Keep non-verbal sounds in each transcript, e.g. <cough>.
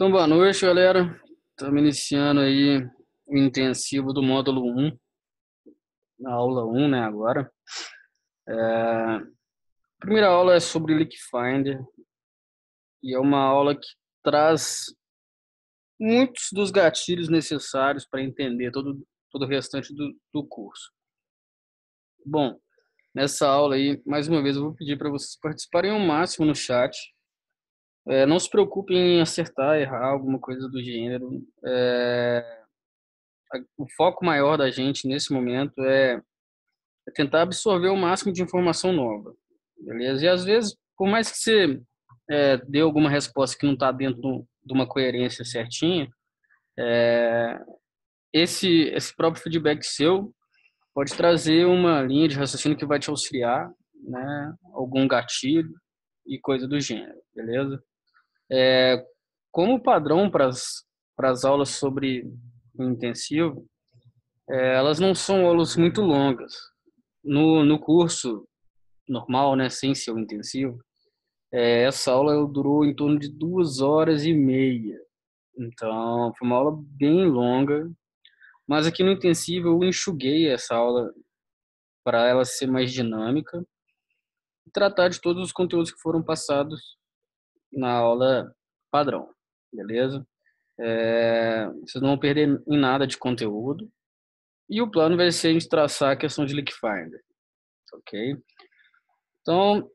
Então, boa noite, galera. Estamos iniciando aí o intensivo do módulo 1, na aula 1, né, agora. É... A primeira aula é sobre LeakFinder e é uma aula que traz muitos dos gatilhos necessários para entender todo, todo o restante do, do curso. Bom, nessa aula aí, mais uma vez, eu vou pedir para vocês participarem ao máximo no chat, é, não se preocupe em acertar, errar, alguma coisa do gênero. É, o foco maior da gente nesse momento é, é tentar absorver o máximo de informação nova, beleza? E às vezes, por mais que você é, dê alguma resposta que não está dentro de uma coerência certinha, é, esse, esse próprio feedback seu pode trazer uma linha de raciocínio que vai te auxiliar, né? Algum gatilho e coisa do gênero, beleza? É, como padrão para as aulas sobre intensivo, é, elas não são aulas muito longas. No, no curso normal, né, sem ser o intensivo, é, essa aula durou em torno de duas horas e meia. Então, foi uma aula bem longa. Mas aqui no intensivo eu enxuguei essa aula para ela ser mais dinâmica e tratar de todos os conteúdos que foram passados na aula padrão, beleza? É, vocês não vão perder em nada de conteúdo. E o plano vai ser a gente traçar a questão de finder, ok? Então,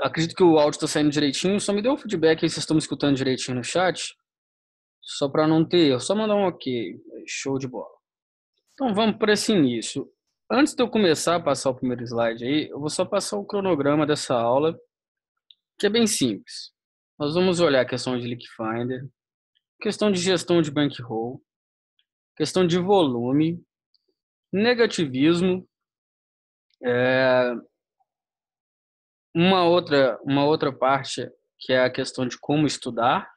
acredito que o áudio está saindo direitinho. Só me dê um feedback aí se estão escutando direitinho no chat, só para não ter erro. Só mandar um ok, show de bola. Então, vamos para esse início. Antes de eu começar a passar o primeiro slide aí, eu vou só passar o cronograma dessa aula, que é bem simples. Nós vamos olhar a questão de leak finder questão de gestão de bankroll, questão de volume, negativismo, é, uma outra uma outra parte que é a questão de como estudar,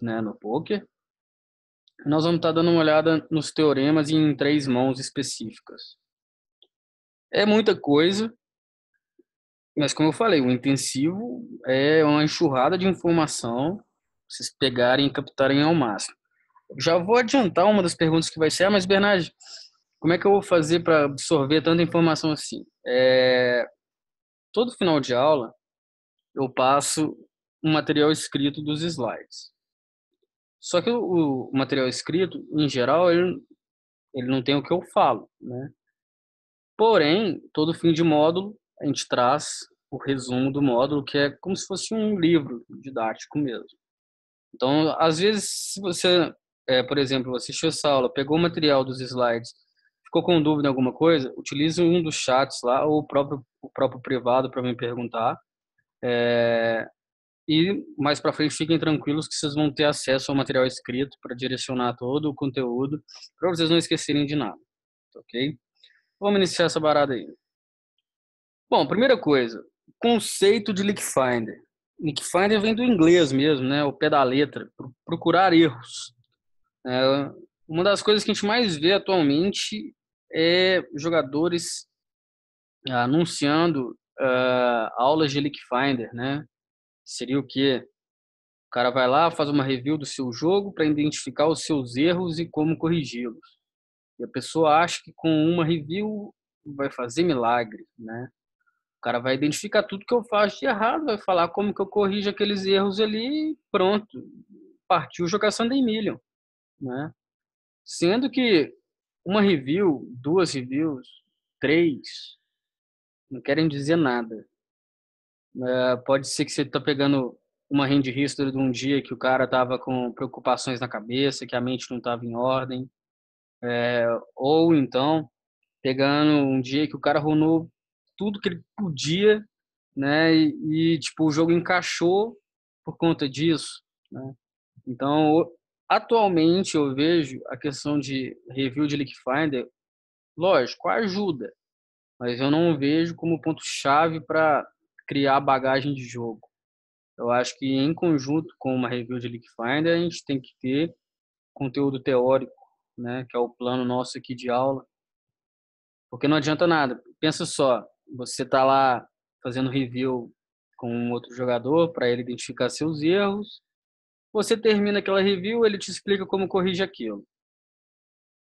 né, no poker. Nós vamos estar tá dando uma olhada nos teoremas em três mãos específicas. É muita coisa, mas como eu falei, o intensivo é uma enxurrada de informação vocês pegarem e captarem ao máximo. Já vou adiantar uma das perguntas que vai ser, ah, mas Bernard, como é que eu vou fazer para absorver tanta informação assim? É... Todo final de aula eu passo um material escrito dos slides. Só que o, o material escrito, em geral, ele, ele não tem o que eu falo, né? Porém, todo fim de módulo a gente traz o resumo do módulo, que é como se fosse um livro didático mesmo. Então, às vezes, se você, é, por exemplo, assistiu essa aula, pegou o material dos slides, ficou com dúvida em alguma coisa, utilize um dos chats lá, ou o próprio, o próprio privado para me perguntar. É, e mais para frente, fiquem tranquilos que vocês vão ter acesso ao material escrito para direcionar todo o conteúdo, para vocês não esquecerem de nada. Tá ok? Vamos iniciar essa barada aí. Bom, primeira coisa, conceito de leak finder. Leak finder vem do inglês mesmo, né? O pé da letra, procurar erros. É, uma das coisas que a gente mais vê atualmente é jogadores ah, anunciando uh, aulas de leak finder, né? Seria o quê? O cara vai lá, faz uma review do seu jogo para identificar os seus erros e como corrigi-los. E a pessoa acha que com uma review vai fazer milagre, né? cara vai identificar tudo que eu faço de errado, vai falar como que eu corrijo aqueles erros ali, e pronto, partiu jogar da Million, né? Sendo que uma review, duas reviews, três, não querem dizer nada. É, pode ser que você está pegando uma hand history de um dia que o cara tava com preocupações na cabeça, que a mente não tava em ordem, é, ou então pegando um dia que o cara runou tudo que ele podia, né? E, e tipo, o jogo encaixou por conta disso, né? Então, atualmente eu vejo a questão de review de League Finder, lógico, ajuda, mas eu não vejo como ponto chave para criar bagagem de jogo. Eu acho que em conjunto com uma review de League Finder a gente tem que ter conteúdo teórico, né, que é o plano nosso aqui de aula. Porque não adianta nada. Pensa só, você está lá fazendo review com outro jogador para ele identificar seus erros. Você termina aquela review, ele te explica como corrige aquilo.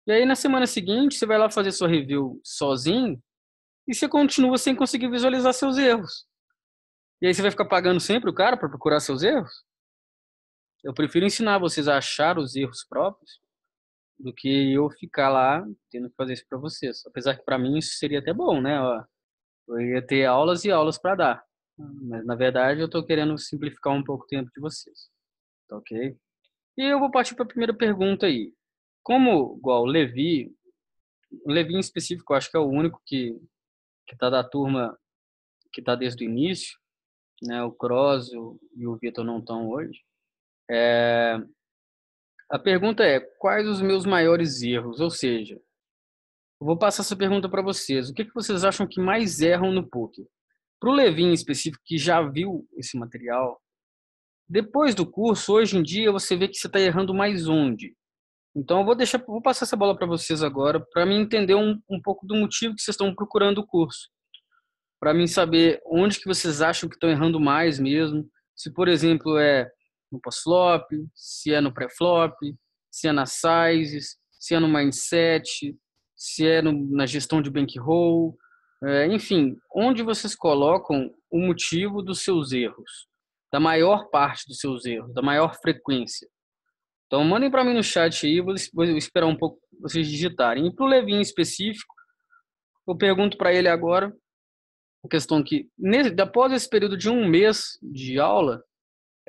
E aí na semana seguinte você vai lá fazer sua review sozinho e você continua sem conseguir visualizar seus erros. E aí você vai ficar pagando sempre o cara para procurar seus erros? Eu prefiro ensinar vocês a achar os erros próprios do que eu ficar lá tendo que fazer isso para vocês. Apesar que para mim isso seria até bom, né? Eu ia ter aulas e aulas para dar. Mas, na verdade, eu estou querendo simplificar um pouco o tempo de vocês. Tá ok? E eu vou partir para a primeira pergunta aí. Como, igual, o Levi, o Levi em específico, eu acho que é o único que está da turma que está desde o início, né? O Cross e o Vitor não estão hoje. É... A pergunta é: quais os meus maiores erros? Ou seja, Vou passar essa pergunta para vocês. O que, que vocês acham que mais erram no poker? Para o Levin em específico, que já viu esse material, depois do curso, hoje em dia, você vê que você está errando mais onde? Então, eu vou deixar, vou passar essa bola para vocês agora, para mim entender um, um pouco do motivo que vocês estão procurando o curso, para mim saber onde que vocês acham que estão errando mais mesmo. Se, por exemplo, é no pós-flop, se é no pré-flop, se é nas sizes, se é no mindset, se é no, na gestão de bankroll, é, enfim, onde vocês colocam o motivo dos seus erros, da maior parte dos seus erros, da maior frequência. Então, mandem para mim no chat aí, vou, vou esperar um pouco vocês digitarem. E para o Levin em específico, eu pergunto para ele agora a questão que, nesse, após esse período de um mês de aula,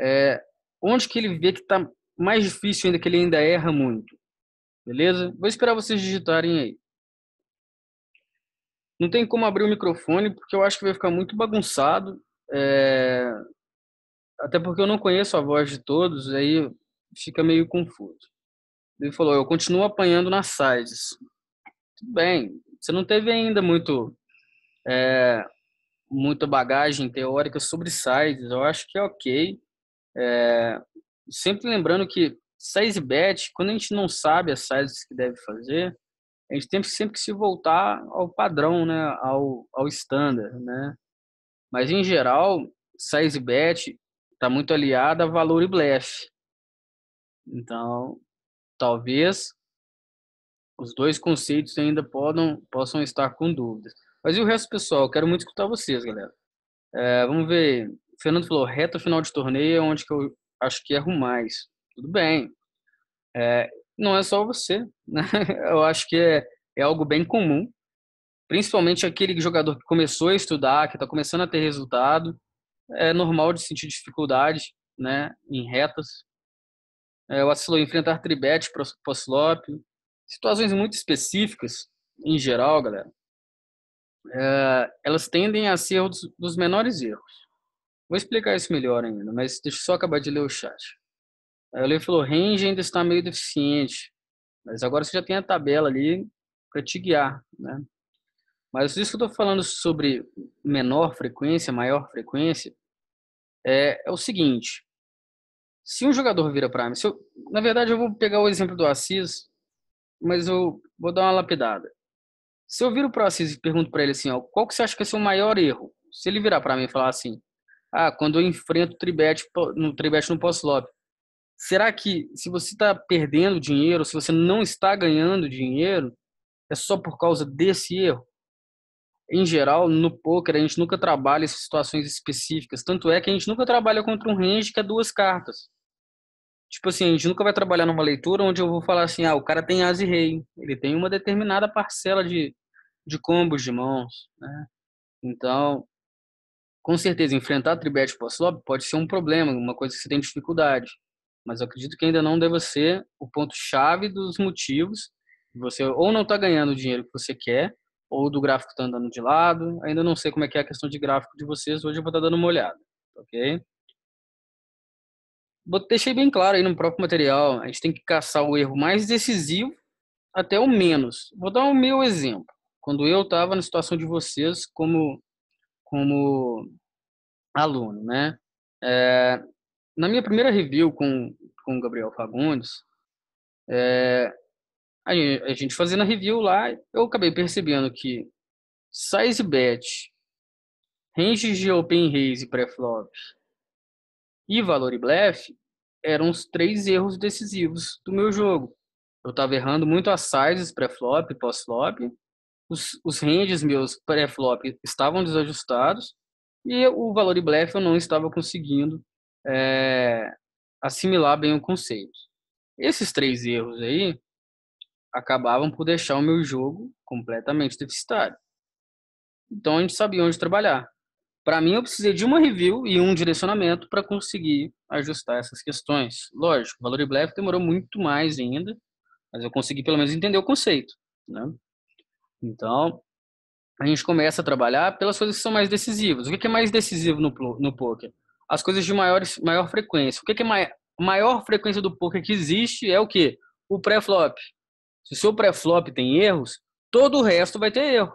é, onde que ele vê que está mais difícil ainda, que ele ainda erra muito. Beleza? Vou esperar vocês digitarem aí. Não tem como abrir o microfone, porque eu acho que vai ficar muito bagunçado. É... Até porque eu não conheço a voz de todos, aí fica meio confuso. Ele falou: Eu continuo apanhando nas sides. Tudo bem, você não teve ainda muito. É, muita bagagem teórica sobre sides, eu acho que é ok. É, sempre lembrando que size bet, quando a gente não sabe as sizes que deve fazer, a gente tem sempre que se voltar ao padrão, né, ao, ao standard, né? Mas em geral, size bet está muito aliada a valor e blefe. Então, talvez os dois conceitos ainda podam, possam estar com dúvidas. Mas e o resto, pessoal? Quero muito escutar vocês, galera. É, vamos ver. O Fernando falou, reta final de torneio é onde que eu acho que erro mais. Tudo bem. É, não é só você, né? <laughs> Eu acho que é, é algo bem comum, principalmente aquele jogador que começou a estudar, que está começando a ter resultado, é normal de sentir dificuldade, né, em retas. É, o Assilou enfrentar tribete, poslop, situações muito específicas, em geral, galera. É, elas tendem a ser dos, dos menores erros. Vou explicar isso melhor ainda, mas deixa eu só acabar de ler o chat. Aí o Leo falou, range ainda está meio deficiente, mas agora você já tem a tabela ali para te guiar, né? Mas isso que eu estou falando sobre menor frequência, maior frequência, é, é o seguinte, se um jogador vira para mim, se eu, na verdade eu vou pegar o exemplo do Assis, mas eu vou dar uma lapidada. Se eu viro para o Assis e pergunto para ele assim, ó, qual que você acha que é o seu maior erro? Se ele virar para mim e falar assim, ah, quando eu enfrento o Tribete no Tribete no pós lope Será que se você está perdendo dinheiro, se você não está ganhando dinheiro, é só por causa desse erro? Em geral, no poker a gente nunca trabalha essas situações específicas. Tanto é que a gente nunca trabalha contra um range que é duas cartas. Tipo assim, a gente nunca vai trabalhar numa leitura onde eu vou falar assim, ah, o cara tem as e rei, ele tem uma determinada parcela de, de combos de mãos, né? Então, com certeza, enfrentar tribet pós-flop pode ser um problema, uma coisa que você tem dificuldade mas eu acredito que ainda não deva ser o ponto-chave dos motivos. Você ou não está ganhando o dinheiro que você quer, ou do gráfico está andando de lado. Ainda não sei como é que é a questão de gráfico de vocês, hoje eu vou estar tá dando uma olhada, tá ok? Deixei bem claro aí no próprio material, a gente tem que caçar o erro mais decisivo até o menos. Vou dar o um meu exemplo. Quando eu estava na situação de vocês como, como aluno, né? É, na minha primeira review com, com o Gabriel Fagundes, é, a, a gente fazendo a review lá, eu acabei percebendo que size bet, ranges de open raise e pré-flop e valor e blefe eram os três erros decisivos do meu jogo. Eu estava errando muito as sizes pré-flop, e pós-flop, os, os ranges meus pré-flop estavam desajustados e o valor e blefe eu não estava conseguindo é, assimilar bem o conceito. Esses três erros aí acabavam por deixar o meu jogo completamente deficitário. Então a gente sabia onde trabalhar. Para mim, eu precisei de uma review e um direcionamento para conseguir ajustar essas questões. Lógico, valor e blefe demorou muito mais ainda, mas eu consegui pelo menos entender o conceito. Né? Então, a gente começa a trabalhar pelas coisas que são mais decisivas. O que é mais decisivo no, no poker? as coisas de maior maior frequência. O que, que é maior maior frequência do poker que existe é o que O pré-flop. Se o seu pré-flop tem erros, todo o resto vai ter erro.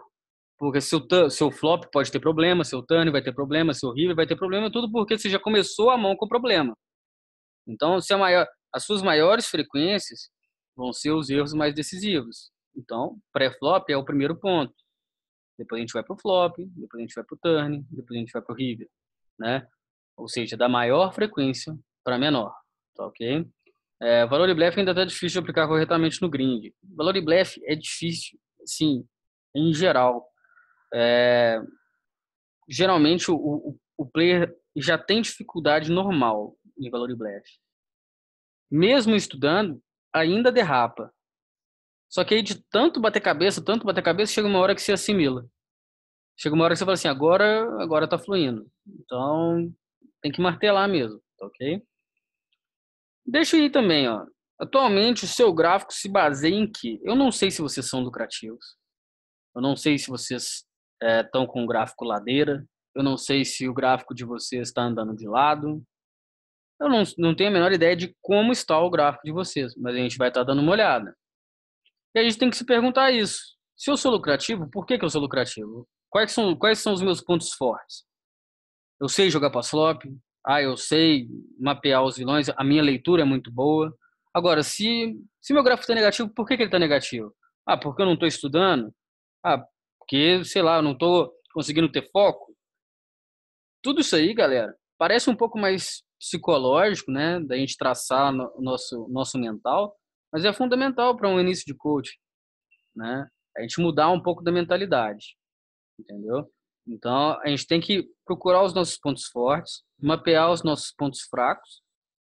Porque seu, seu flop pode ter problema, seu turn vai ter problema, seu river vai ter problema, tudo porque você já começou a mão com problema. Então, se a maior, as suas maiores frequências vão ser os erros mais decisivos. Então, pré-flop é o primeiro ponto. Depois a gente vai para o flop, depois a gente vai para o turn, depois a gente vai para o river. Né? ou seja, da maior frequência para menor, tá ok? É, valor e blefe ainda está difícil de aplicar corretamente no grid. Valor e blefe é difícil, sim, em geral. É, geralmente o, o, o, player já tem dificuldade normal em valor e blefe. Mesmo estudando, ainda derrapa. Só que aí de tanto bater cabeça, tanto bater cabeça, chega uma hora que se assimila. Chega uma hora que você fala assim, agora, agora tá fluindo. Então, tem que martelar mesmo, tá ok? Deixa aí também, ó. Atualmente, o seu gráfico se baseia em que? Eu não sei se vocês são lucrativos. Eu não sei se vocês estão é, com o gráfico ladeira. Eu não sei se o gráfico de vocês está andando de lado. Eu não, não tenho a menor ideia de como está o gráfico de vocês, mas a gente vai estar tá dando uma olhada. E a gente tem que se perguntar isso. Se eu sou lucrativo, por que, que eu sou lucrativo? Quais são, quais são os meus pontos fortes? eu sei jogar pass flop ah, eu sei mapear os vilões, a minha leitura é muito boa. Agora, se, se meu gráfico está negativo, por que, que ele está negativo? Ah, porque eu não estou estudando? Ah, porque, sei lá, eu não estou conseguindo ter foco? Tudo isso aí, galera, parece um pouco mais psicológico, né, da gente traçar o nosso nosso mental, mas é fundamental para um início de coaching, né? A gente mudar um pouco da mentalidade, entendeu? Então, a gente tem que procurar os nossos pontos fortes, mapear os nossos pontos fracos,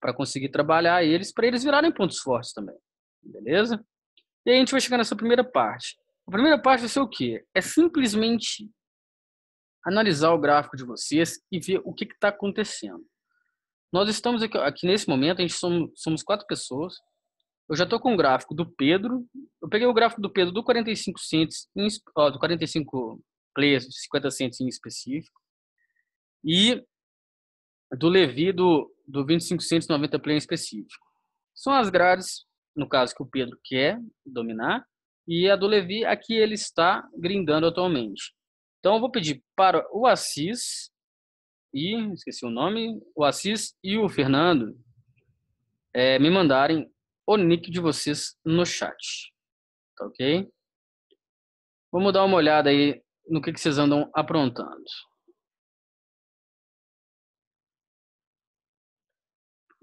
para conseguir trabalhar eles, para eles virarem pontos fortes também. Beleza? E aí a gente vai chegar nessa primeira parte. A primeira parte vai ser o quê? É simplesmente analisar o gráfico de vocês e ver o que está acontecendo. Nós estamos aqui, aqui, nesse momento, a gente somos, somos quatro pessoas. Eu já estou com o gráfico do Pedro. Eu peguei o gráfico do Pedro do 45 cents, do 45 players de 50 cents em específico. E do Levi do, do 25 player em específico. São as grades, no caso que o Pedro quer dominar, e a do Levi a que ele está grindando atualmente. Então eu vou pedir para o Assis e esqueci o nome, o Assis e o Fernando é, me mandarem o nick de vocês no chat. Tá ok? Vamos dar uma olhada aí no que, que vocês andam aprontando.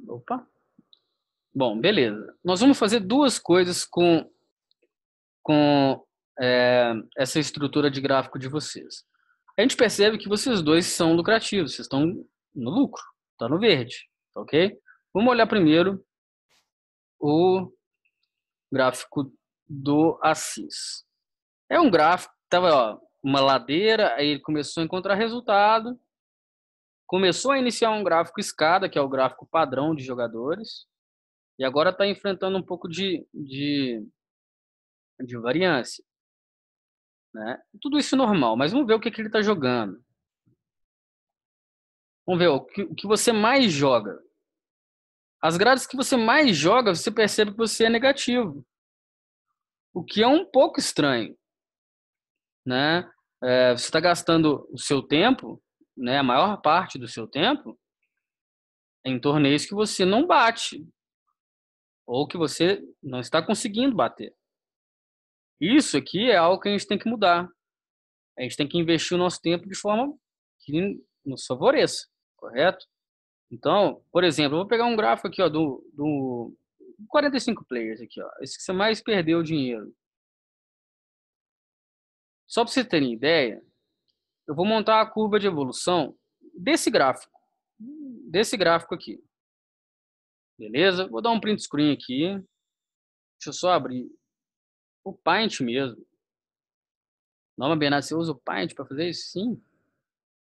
Opa. Bom, beleza. Nós vamos fazer duas coisas com, com é, essa estrutura de gráfico de vocês. A gente percebe que vocês dois são lucrativos, vocês estão no lucro, está no verde, tá ok? Vamos olhar primeiro o gráfico do Assis. É um gráfico, tava, ó, uma ladeira, aí ele começou a encontrar resultado, começou a iniciar um gráfico escada, que é o gráfico padrão de jogadores, e agora está enfrentando um pouco de, de, de variância. Né? Tudo isso normal, mas vamos ver o que, que ele está jogando. Vamos ver o que, o que você mais joga. As grades que você mais joga, você percebe que você é negativo. O que é um pouco estranho né? É, você está gastando o seu tempo, né? A maior parte do seu tempo em torneios que você não bate ou que você não está conseguindo bater. Isso aqui é algo que a gente tem que mudar. A gente tem que investir o nosso tempo de forma que nos favoreça, correto? Então, por exemplo, eu vou pegar um gráfico aqui ó, do, do 45 players aqui, ó. Esse que você mais perdeu dinheiro. Só para você terem ideia, eu vou montar a curva de evolução desse gráfico, desse gráfico aqui. Beleza? Vou dar um print screen aqui. Deixa eu só abrir o Paint mesmo. Norma Bernardo, você usa o Paint para fazer isso? Sim.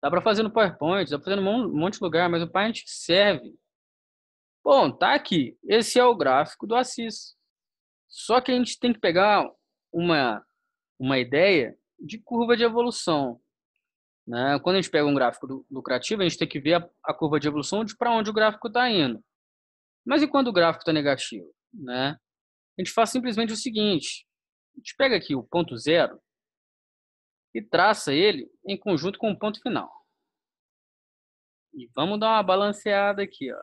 Dá para fazer no PowerPoint, dá para fazer em um monte de lugar, mas o Paint serve. Bom, tá aqui. Esse é o gráfico do Assis. Só que a gente tem que pegar uma, uma ideia de curva de evolução. Né? Quando a gente pega um gráfico lucrativo, a gente tem que ver a, a curva de evolução de para onde o gráfico está indo. Mas e quando o gráfico está negativo? Né? A gente faz simplesmente o seguinte: a gente pega aqui o ponto zero e traça ele em conjunto com o ponto final. E vamos dar uma balanceada aqui. Ó.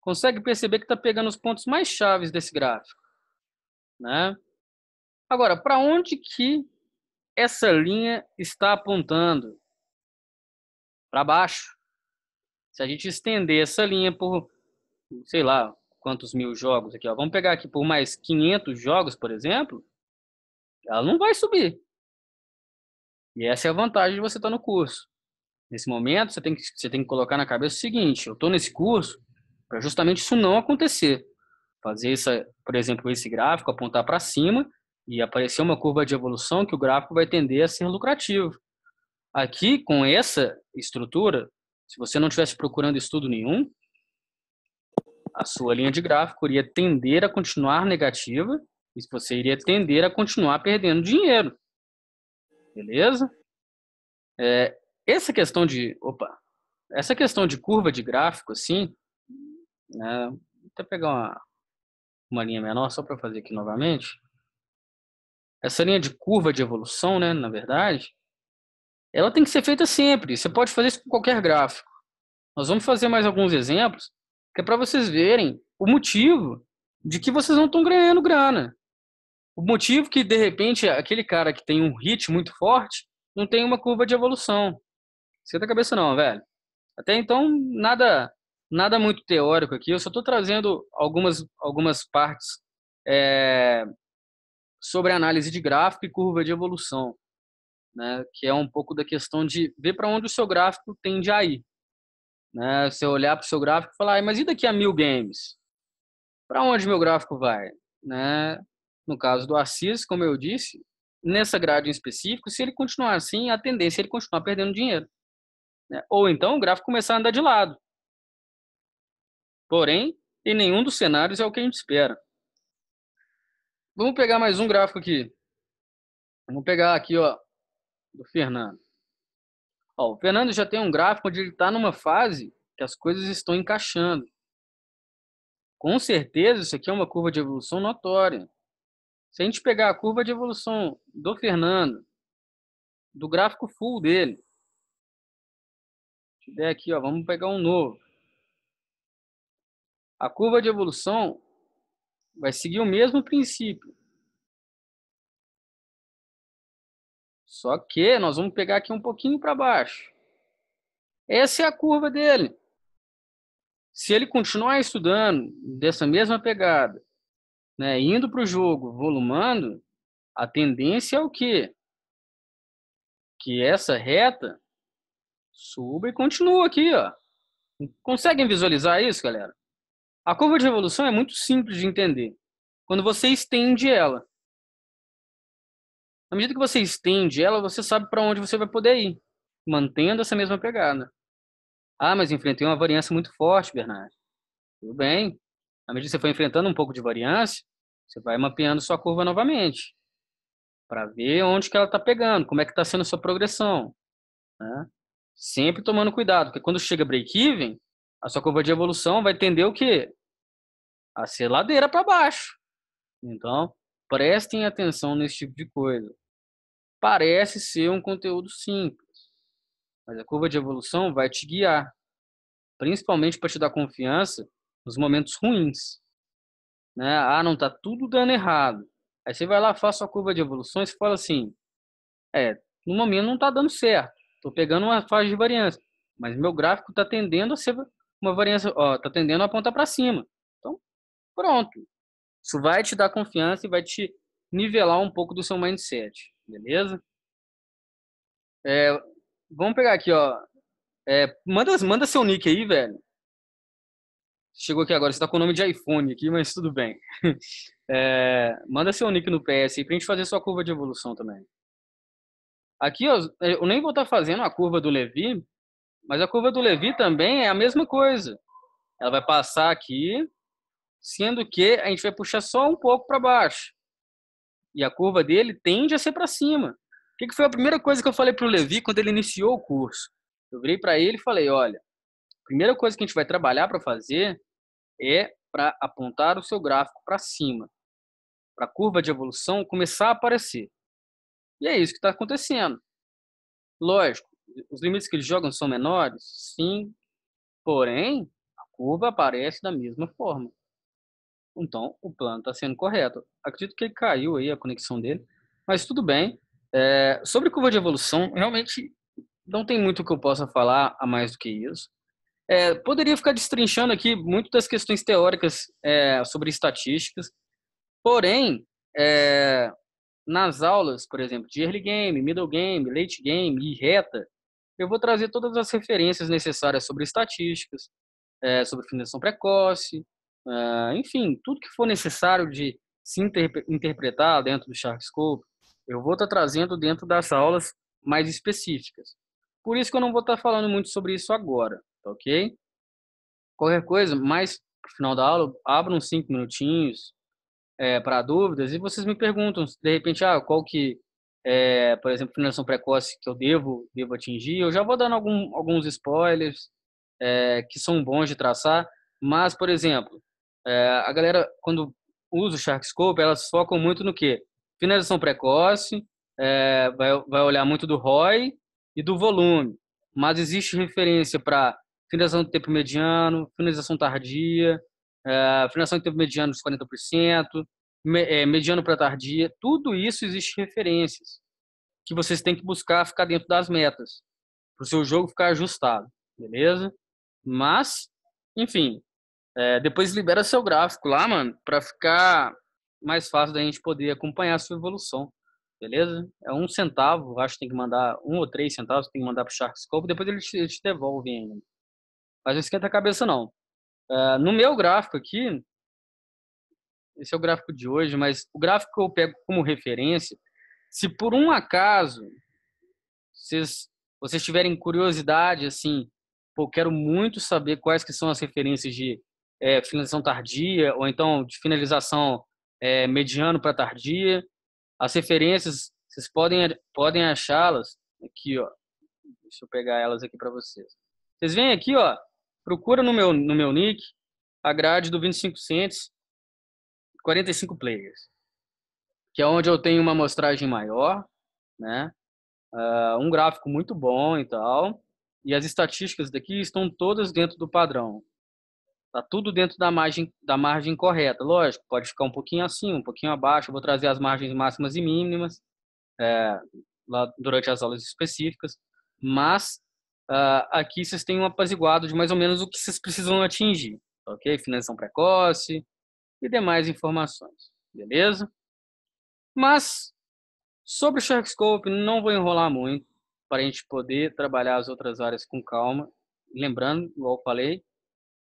Consegue perceber que está pegando os pontos mais chaves desse gráfico. Né? Agora, para onde que essa linha está apontando? Para baixo. Se a gente estender essa linha por, sei lá, quantos mil jogos aqui, ó. vamos pegar aqui por mais 500 jogos, por exemplo, ela não vai subir. E essa é a vantagem de você estar tá no curso. Nesse momento, você tem que, você tem que colocar na cabeça o seguinte: eu estou nesse curso para justamente isso não acontecer. Fazer, essa, por exemplo, esse gráfico, apontar para cima e aparecer uma curva de evolução, que o gráfico vai tender a ser lucrativo. Aqui, com essa estrutura, se você não estivesse procurando estudo nenhum, a sua linha de gráfico iria tender a continuar negativa e você iria tender a continuar perdendo dinheiro. Beleza? É, essa questão de. Opa! Essa questão de curva de gráfico, assim. Né, vou até pegar uma, uma linha menor só para fazer aqui novamente essa linha de curva de evolução, né, na verdade, ela tem que ser feita sempre. Você pode fazer isso com qualquer gráfico. Nós vamos fazer mais alguns exemplos, que é para vocês verem o motivo de que vocês não estão ganhando grana. O motivo que, de repente, aquele cara que tem um hit muito forte não tem uma curva de evolução. Esquenta a cabeça não, velho. Até então, nada nada muito teórico aqui. Eu só estou trazendo algumas, algumas partes é, sobre análise de gráfico e curva de evolução, né? que é um pouco da questão de ver para onde o seu gráfico tende a ir. Né? Você olhar para o seu gráfico e falar, mas e daqui a mil games? Para onde meu gráfico vai? Né? No caso do Assis, como eu disse, nessa grade em específico, se ele continuar assim, a tendência é ele continuar perdendo dinheiro. Né? Ou então o gráfico começar a andar de lado. Porém, em nenhum dos cenários é o que a gente espera. Vamos pegar mais um gráfico aqui. Vamos pegar aqui, ó, do Fernando. Ó, o Fernando já tem um gráfico onde ele está numa fase que as coisas estão encaixando. Com certeza, isso aqui é uma curva de evolução notória. Se a gente pegar a curva de evolução do Fernando, do gráfico full dele, der aqui, ó, vamos pegar um novo. A curva de evolução Vai seguir o mesmo princípio. Só que nós vamos pegar aqui um pouquinho para baixo. Essa é a curva dele. Se ele continuar estudando dessa mesma pegada, né, indo para o jogo, volumando, a tendência é o quê? Que essa reta suba e continua aqui, ó. Conseguem visualizar isso, galera? A curva de evolução é muito simples de entender. Quando você estende ela, na medida que você estende ela, você sabe para onde você vai poder ir, mantendo essa mesma pegada. Ah, mas enfrentei uma variância muito forte, Bernardo. Tudo bem. Na medida que você for enfrentando um pouco de variância, você vai mapeando sua curva novamente para ver onde que ela está pegando, como é que está sendo a sua progressão. Né? Sempre tomando cuidado, porque quando chega break-even, a sua curva de evolução vai tender o quê? a ser ladeira para baixo. Então, prestem atenção nesse tipo de coisa. Parece ser um conteúdo simples, mas a curva de evolução vai te guiar, principalmente para te dar confiança nos momentos ruins. Né? Ah, não está tudo dando errado. Aí você vai lá, faz sua curva de evolução e você fala assim: é, no momento não está dando certo, tô pegando uma fase de variância, mas meu gráfico está tendendo a ser uma variância, ó, tá tendendo a apontar para cima. Pronto. Isso vai te dar confiança e vai te nivelar um pouco do seu mindset, beleza? É, vamos pegar aqui, ó. É, manda, manda seu nick aí, velho. Chegou aqui agora, você tá com o nome de iPhone aqui, mas tudo bem. <laughs> É, manda seu nick no PS aí pra gente fazer sua curva de evolução também. Aqui, ó, eu nem vou estar tá fazendo a curva do Levi, mas a curva do Levi também é a mesma coisa. Ela vai passar aqui, sendo que a gente vai puxar só um pouco para baixo. E a curva dele tende a ser para cima. O que, que foi a primeira coisa que eu falei para o Levi quando ele iniciou o curso? Eu virei para ele e falei: olha, a primeira coisa que a gente vai trabalhar para fazer é para apontar o seu gráfico para cima, para a curva de evolução começar a aparecer. E é isso que está acontecendo. Lógico, os limites que eles jogam são menores, sim, porém a curva aparece da mesma forma. Então, o plano está sendo correto. Acredito que ele caiu aí a conexão dele, mas tudo bem. É, sobre curva de evolução, realmente não tem muito que eu possa falar a mais do que isso. É, poderia ficar destrinchando aqui muito das questões teóricas é, sobre estatísticas, porém, é, nas aulas, por exemplo, de early game, middle game, late game e reta, eu vou trazer todas as referências necessárias sobre estatísticas, é, sobre finalização precoce, Uh, enfim, tudo que for necessário de se inter interpretar dentro do Sharkscope, eu vou estar tá trazendo dentro das aulas mais específicas. Por isso que eu não vou estar tá falando muito sobre isso agora, tá ok? Qualquer coisa, mais no final da aula, abro uns cinco minutinhos é, para dúvidas e vocês me perguntam, de repente, ah, qual que, é, por exemplo, finalização precoce que eu devo, devo atingir. Eu já vou dando algum, alguns spoilers é, que são bons de traçar, mas, por exemplo, é, a galera, quando usa o Sharkscope, elas focam muito no quê? Finalização precoce, é, vai, vai olhar muito do ROI e do volume. Mas existe referência para finalização do tempo mediano, finalização tardia, é, finalização do tempo mediano dos 40%, me, é, mediano para tardia. Tudo isso existe referências que vocês têm que buscar ficar dentro das metas, para o seu jogo ficar ajustado, beleza? Mas, enfim, é, depois libera seu gráfico lá, mano, para ficar mais fácil da gente poder acompanhar a sua evolução. Beleza? É um centavo, acho que tem que mandar um ou três centavos, tem que mandar pro Sharkscope, depois eles te, te devolvem ainda. Mas não esquenta a cabeça, não. É, no meu gráfico aqui, esse é o gráfico de hoje, mas o gráfico que eu pego como referência, se por um acaso vocês, vocês tiverem curiosidade, assim, pô, quero muito saber quais que são as referências de é, finalização tardia, ou então de finalização é, mediano para tardia. As referências, vocês podem, podem achá-las aqui, ó. Deixa eu pegar elas aqui para vocês. Vocês vêm aqui, ó, procura no meu, no meu nick a grade do 2500, 45 players, que é onde eu tenho uma amostragem maior, né? Uh, um gráfico muito bom e tal. E as estatísticas daqui estão todas dentro do padrão. Tá tudo dentro da margem, da margem correta. Lógico, pode ficar um pouquinho assim, um pouquinho abaixo. Eu vou trazer as margens máximas e mínimas é, lá durante as aulas específicas. Mas uh, aqui vocês têm um apaziguado de mais ou menos o que vocês precisam atingir. Ok? Financiação precoce e demais informações. Beleza? Mas sobre o Shark Scope, não vou enrolar muito para a gente poder trabalhar as outras áreas com calma. Lembrando, igual eu falei,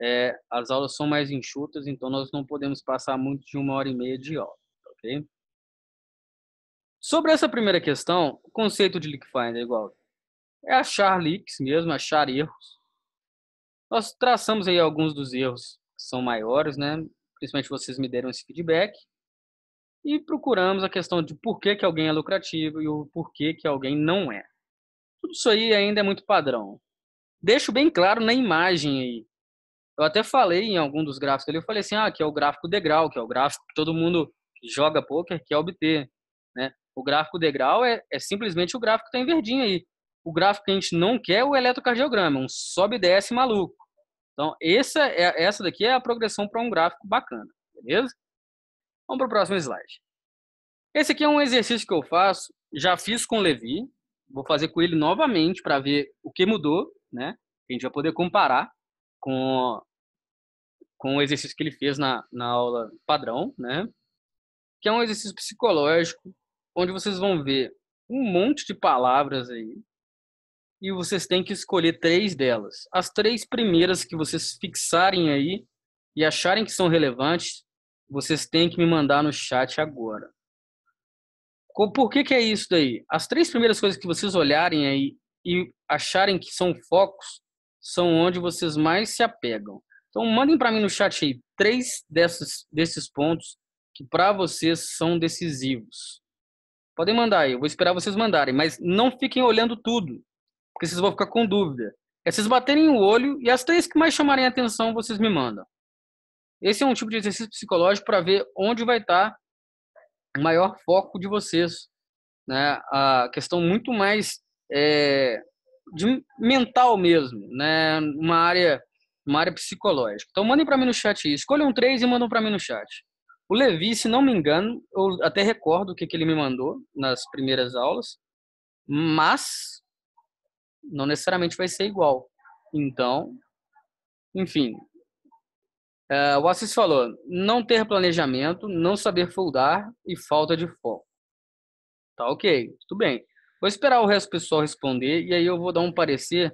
é, as aulas são mais enxutas, então nós não podemos passar muito de uma hora e meia de aula, tá ok? Sobre essa primeira questão, o conceito de leak finder é igual é achar leaks mesmo, achar erros. Nós traçamos aí alguns dos erros que são maiores, né? Principalmente vocês me deram esse feedback e procuramos a questão de por que, que alguém é lucrativo e o que que alguém não é. Tudo isso aí ainda é muito padrão. Deixo bem claro na imagem aí eu até falei em algum dos gráficos ali, eu falei assim, ah, que é o gráfico degrau, que é o gráfico que todo mundo que joga poker quer obter, né? O gráfico degrau é, é simplesmente o gráfico que tá em verdinho aí. O gráfico que a gente não quer é o eletrocardiograma, um sobe e desce maluco. Então, essa, é, essa daqui é a progressão para um gráfico bacana, beleza? Vamos para o próximo slide. Esse aqui é um exercício que eu faço, já fiz com o Levi, vou fazer com ele novamente para ver o que mudou, né? A gente vai poder comparar com, com o exercício que ele fez na, na aula padrão, né? Que é um exercício psicológico, onde vocês vão ver um monte de palavras aí e vocês têm que escolher três delas. As três primeiras que vocês fixarem aí e acharem que são relevantes, vocês têm que me mandar no chat agora. Por que, que é isso daí? As três primeiras coisas que vocês olharem aí e acharem que são focos, são onde vocês mais se apegam. Então, mandem para mim no chat aí três desses, desses pontos que para vocês são decisivos. Podem mandar aí, eu vou esperar vocês mandarem, mas não fiquem olhando tudo, porque vocês vão ficar com dúvida. É vocês baterem o olho e as três que mais chamarem atenção vocês me mandam. Esse é um tipo de exercício psicológico para ver onde vai estar tá o maior foco de vocês. Né? A questão muito mais é, de mental mesmo, né? Uma área, uma área psicológica. Então mandem para mim no chat isso. Escolham um três e mandam para mim no chat. O Levi, se não me engano, eu até recordo o que, que ele me mandou nas primeiras aulas, mas não necessariamente vai ser igual. Então, enfim. Uh, o Assis falou: não ter planejamento, não saber foldar e falta de foco. Tá ok, tudo bem. Vou esperar o resto do pessoal responder e aí eu vou dar um parecer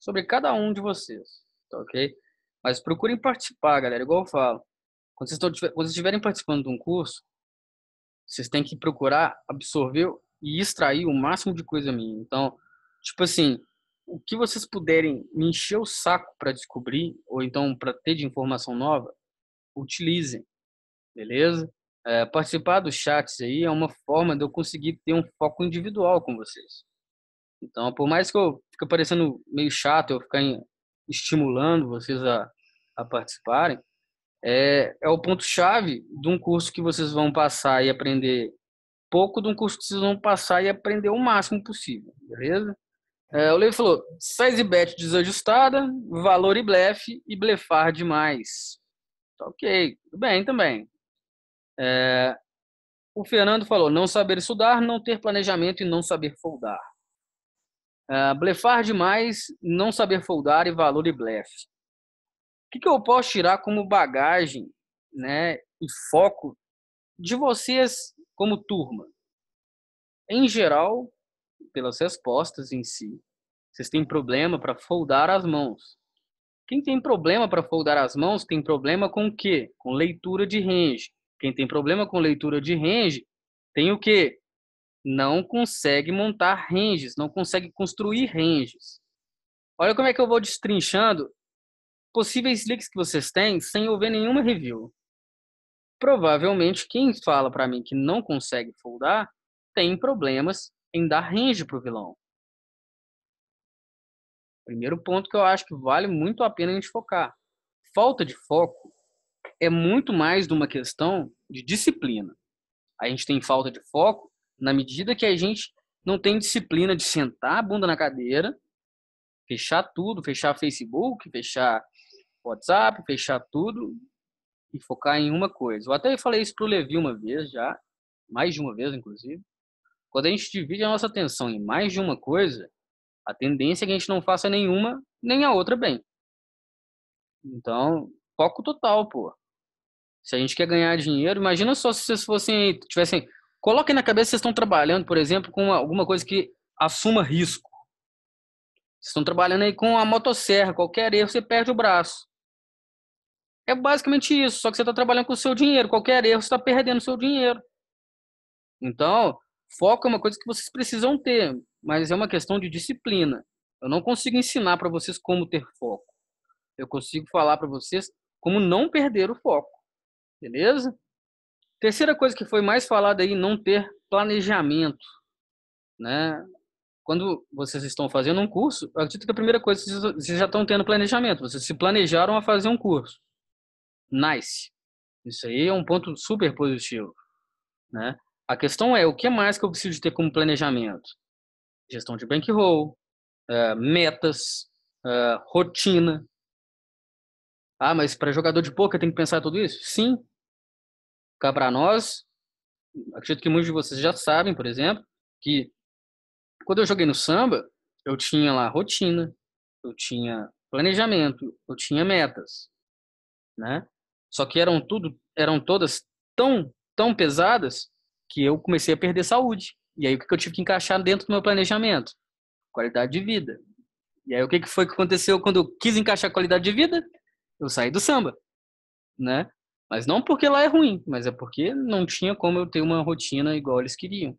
sobre cada um de vocês, tá ok? Mas procurem participar, galera, igual eu falo. Quando vocês, estão, quando estiverem participando de um curso, vocês têm que procurar absorver e extrair o máximo de coisa minha. Então, tipo assim, o que vocês puderem me encher o saco para descobrir, ou então para ter de informação nova, utilizem, beleza? É, participar dos chats aí é uma forma de eu conseguir ter um foco individual com vocês. Então, por mais que eu fique parecendo meio chato eu ficar estimulando vocês a, a participarem, é, é o ponto-chave de um curso que vocês vão passar e aprender pouco, de um curso que vocês vão passar e aprender o máximo possível, beleza? É, o Levi falou, size bet desajustada, valor e blefe e blefar demais. Tá ok, tudo bem também. É, o Fernando falou: não saber estudar, não ter planejamento e não saber foldar. É, blefar demais, não saber foldar e valor e blefe. O que, que eu posso tirar como bagagem né, e foco de vocês como turma? Em geral, pelas respostas em si, vocês têm problema para foldar as mãos. Quem tem problema para foldar as mãos tem problema com o quê? Com leitura de range. Quem tem problema com leitura de range tem o quê? Não consegue montar ranges, não consegue construir ranges. Olha como é que eu vou destrinchando possíveis leaks que vocês têm sem eu ver nenhuma review. Provavelmente quem fala para mim que não consegue foldar tem problemas em dar range pro vilão. Primeiro ponto que eu acho que vale muito a pena a gente focar. Falta de foco é muito mais de uma questão de disciplina. A gente tem falta de foco na medida que a gente não tem disciplina de sentar a bunda na cadeira, fechar tudo, fechar Facebook, fechar WhatsApp, fechar tudo e focar em uma coisa. Eu até falei isso pro Levi uma vez já, mais de uma vez inclusive. Quando a gente divide a nossa atenção em mais de uma coisa, a tendência é que a gente não faça nenhuma nem a outra bem. Então, foco total, pô. Se a gente quer ganhar dinheiro, imagina só se vocês fossem, tivessem, coloquem na cabeça vocês estão trabalhando, por exemplo, com alguma coisa que assuma risco. Vocês estão trabalhando aí com a motosserra, qualquer erro você perde o braço. É basicamente isso, só que você está trabalhando com o seu dinheiro, qualquer erro você está perdendo o seu dinheiro. Então, foco é uma coisa que vocês precisam ter, mas é uma questão de disciplina. Eu não consigo ensinar para vocês como ter foco. Eu consigo falar para vocês como não perder o foco. Beleza? Terceira coisa que foi mais falada aí, não ter planejamento, né? Quando vocês estão fazendo um curso, eu acredito que a primeira coisa vocês já estão tendo planejamento, vocês se planejaram a fazer um curso. Nice. Isso aí é um ponto super positivo, né? A questão é, o que mais que eu preciso ter como planejamento? Gestão de bankroll, eh, metas, eh, rotina, ah, mas para jogador de poker tem que pensar tudo isso? Sim. para nós, acredito que muitos de vocês já sabem, por exemplo, que quando eu joguei no samba, eu tinha lá rotina, eu tinha planejamento, eu tinha metas, né? Só que eram tudo, eram todas tão, tão pesadas que eu comecei a perder saúde. E aí o que eu tive que encaixar dentro do meu planejamento? Qualidade de vida. E aí o que foi que aconteceu quando eu quis encaixar qualidade de vida? eu saí do samba, né? Mas não porque lá é ruim, mas é porque não tinha como eu ter uma rotina igual eles queriam.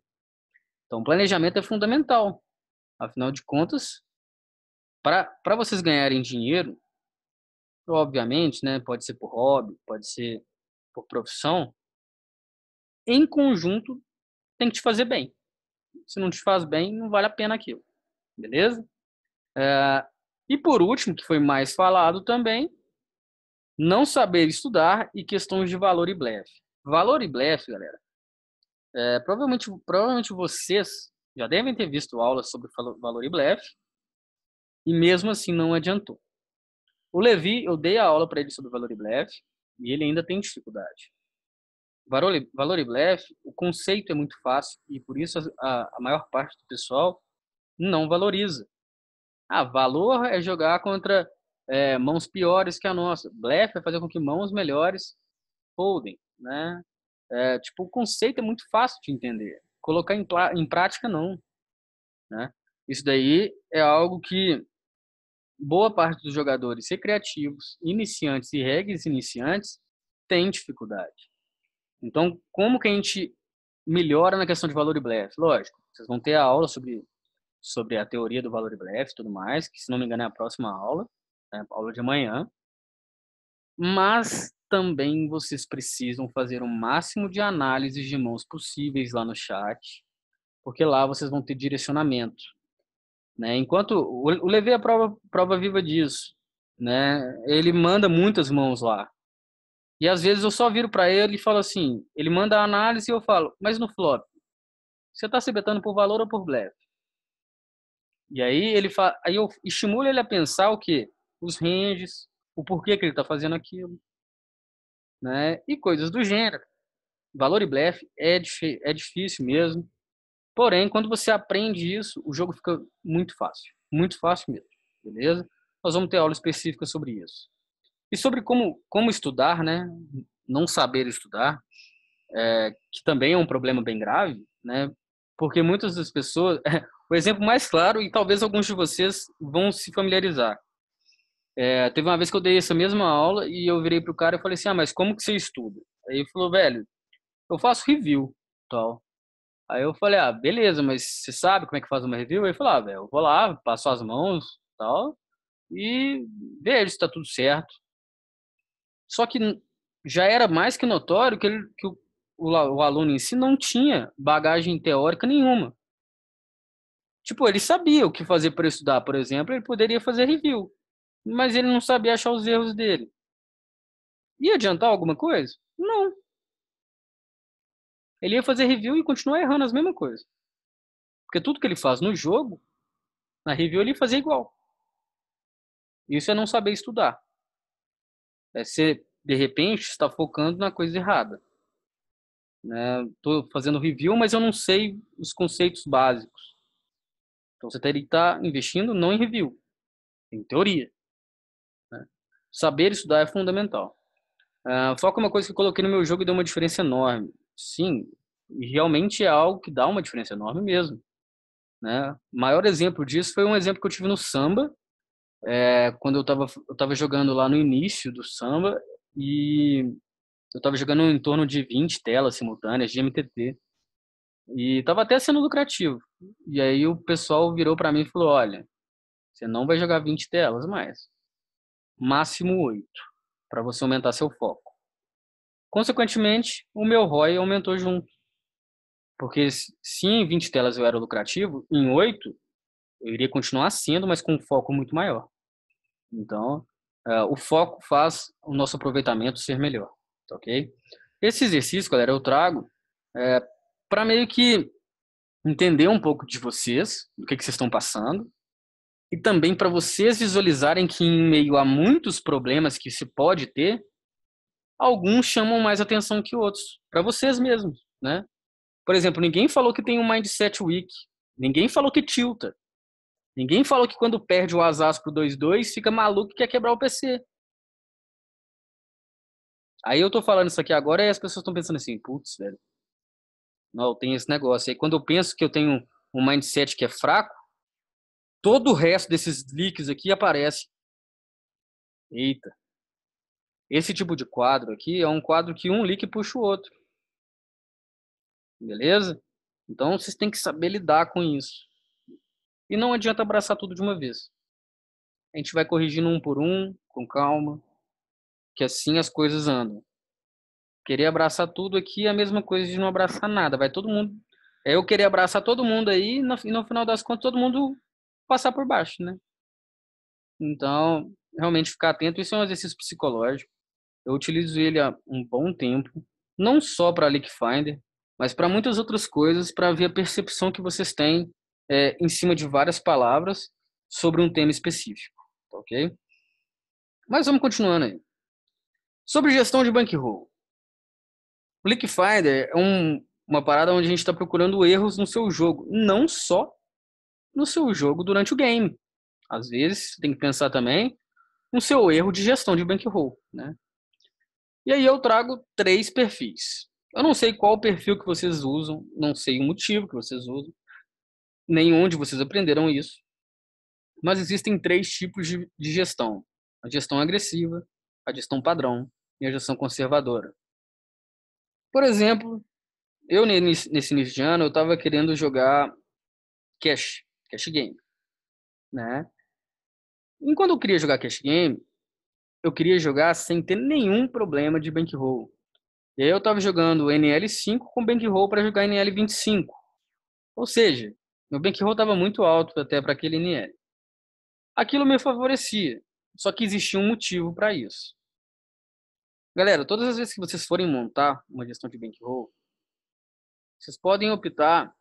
Então, planejamento é fundamental. Afinal de contas, para vocês ganharem dinheiro, obviamente, né, pode ser por hobby, pode ser por profissão, em conjunto tem que te fazer bem. Se não te faz bem, não vale a pena aquilo. Beleza? É, e por último, que foi mais falado também, não saber estudar e questões de valor e blefe. Valor e blefe, galera. É, provavelmente, provavelmente vocês já devem ter visto aulas sobre valor e blefe e mesmo assim não adiantou. O Levi, eu dei a aula para ele sobre valor e blefe e ele ainda tem dificuldade. Valor e, valor e blefe, o conceito é muito fácil e por isso a, a maior parte do pessoal não valoriza. Ah, valor é jogar contra é, mãos piores que a nossa. Blefe vai fazer com que mãos melhores foldem, né? É, tipo, o conceito é muito fácil de entender. Colocar em, em prática, não. Né? Isso daí é algo que boa parte dos jogadores recreativos, iniciantes e regs iniciantes tem dificuldade. Então, como que a gente melhora na questão de valor e blefe? Lógico, vocês vão ter a aula sobre, sobre a teoria do valor e blefe e tudo mais, que se não me engano é a próxima aula né, aula de manhã, mas também vocês precisam fazer o máximo de análises de mãos possíveis lá no chat, porque lá vocês vão ter direcionamento. Né? Enquanto o Levei é a prova, prova viva disso, né? ele manda muitas mãos lá. E às vezes eu só viro para ele e falo assim, ele manda a análise e eu falo, mas no flop, você está se betando por valor ou por blefe? E aí ele fala, aí eu estimulo ele a pensar o quê? os ranges, o porquê que ele está fazendo aquilo, né? E coisas do gênero. Valor e blefe é, é difícil mesmo. Porém, quando você aprende isso, o jogo fica muito fácil. Muito fácil mesmo, beleza? Nós vamos ter aula específica sobre isso. E sobre como, como estudar, né? Não saber estudar, é, que também é um problema bem grave, né? Porque muitas das pessoas... <laughs> o exemplo mais claro, e talvez alguns de vocês vão se familiarizar, é, teve uma vez que eu dei essa mesma aula e eu virei pro cara e falei assim, ah, mas como que você estuda? Aí ele falou, velho, eu faço review, tal. Aí eu falei, ah, beleza, mas você sabe como é que faz uma review? Aí ele falou, ah, velho, eu vou lá, passo as mãos, tal, e vejo se tá tudo certo. Só que já era mais que notório que, ele, que o, o, o aluno em si não tinha bagagem teórica nenhuma. Tipo, ele sabia o que fazer para estudar, por exemplo, ele poderia fazer review mas ele não sabia achar os erros dele. Ia adiantar alguma coisa? Não. Ele ia fazer review e continuar errando as mesmas coisas. Porque tudo que ele faz no jogo, na review ele fazia igual. Isso é não saber estudar. É ser, de repente, está focando na coisa errada. Estou né? fazendo review, mas eu não sei os conceitos básicos. Então você teria que estar tá investindo não em review, em teoria. Saber estudar é fundamental. Uh, foco é uma coisa que eu coloquei no meu jogo e deu uma diferença enorme. Sim, realmente é algo que dá uma diferença enorme mesmo. Né? O maior exemplo disso foi um exemplo que eu tive no samba, é, quando eu estava eu tava jogando lá no início do samba e eu estava jogando em torno de 20 telas simultâneas de MTT e estava até sendo lucrativo. E aí o pessoal virou para mim e falou: "Olha, você não vai jogar 20 telas mais máximo 8, para você aumentar seu foco. Consequentemente, o meu ROI aumentou junto. Porque se em 20 telas eu era lucrativo, em 8 eu iria continuar sendo, mas com um foco muito maior. Então, uh, o foco faz o nosso aproveitamento ser melhor, tá ok? Esse exercício, galera, eu trago é, para meio que entender um pouco de vocês, do que, que vocês estão passando, e também para vocês visualizarem que, em meio a muitos problemas que se pode ter, alguns chamam mais atenção que outros, para vocês mesmos, né? Por exemplo, ninguém falou que tem um Mindset weak ninguém falou que tilta, ninguém falou que quando perde o Asas pro 2-2 fica maluco e quer quebrar o PC. Aí eu tô falando isso aqui agora e as pessoas estão pensando assim, putz, velho, não, tem esse negócio. Aí quando eu penso que eu tenho um mindset que é fraco, Todo o resto desses leaks aqui aparece. Eita. Esse tipo de quadro aqui é um quadro que um leak puxa o outro. Beleza? Então vocês têm que saber lidar com isso. E não adianta abraçar tudo de uma vez. A gente vai corrigindo um por um, com calma, que assim as coisas andam. Querer abraçar tudo aqui é a mesma coisa de não abraçar nada. Vai todo mundo. É eu querer abraçar todo mundo aí e no final das contas todo mundo passar por baixo, né? Então, realmente ficar atento. Isso é um exercício psicológico. Eu utilizo ele há um bom tempo, não só para Finder, mas para muitas outras coisas, para ver a percepção que vocês têm é, em cima de várias palavras sobre um tema específico, tá ok? Mas vamos continuando aí. Sobre gestão de bankroll. O Finder é um, uma parada onde a gente está procurando erros no seu jogo, não só no seu jogo durante o game. Às vezes, tem que pensar também no seu erro de gestão de bankroll, né? E aí eu trago três perfis. Eu não sei qual perfil que vocês usam, não sei o motivo que vocês usam, nem onde vocês aprenderam isso. Mas existem três tipos de, de gestão: a gestão agressiva, a gestão padrão e a gestão conservadora. Por exemplo, eu nesse início de ano eu estava querendo jogar cash, cash game, né? Enquanto eu queria jogar cash game, eu queria jogar sem ter nenhum problema de bankroll. E aí eu estava jogando NL5 com bankroll para jogar NL25. Ou seja, meu bankroll estava muito alto até para aquele NL. Aquilo me favorecia, só que existia um motivo para isso. Galera, todas as vezes que vocês forem montar uma gestão de bankroll, vocês podem optar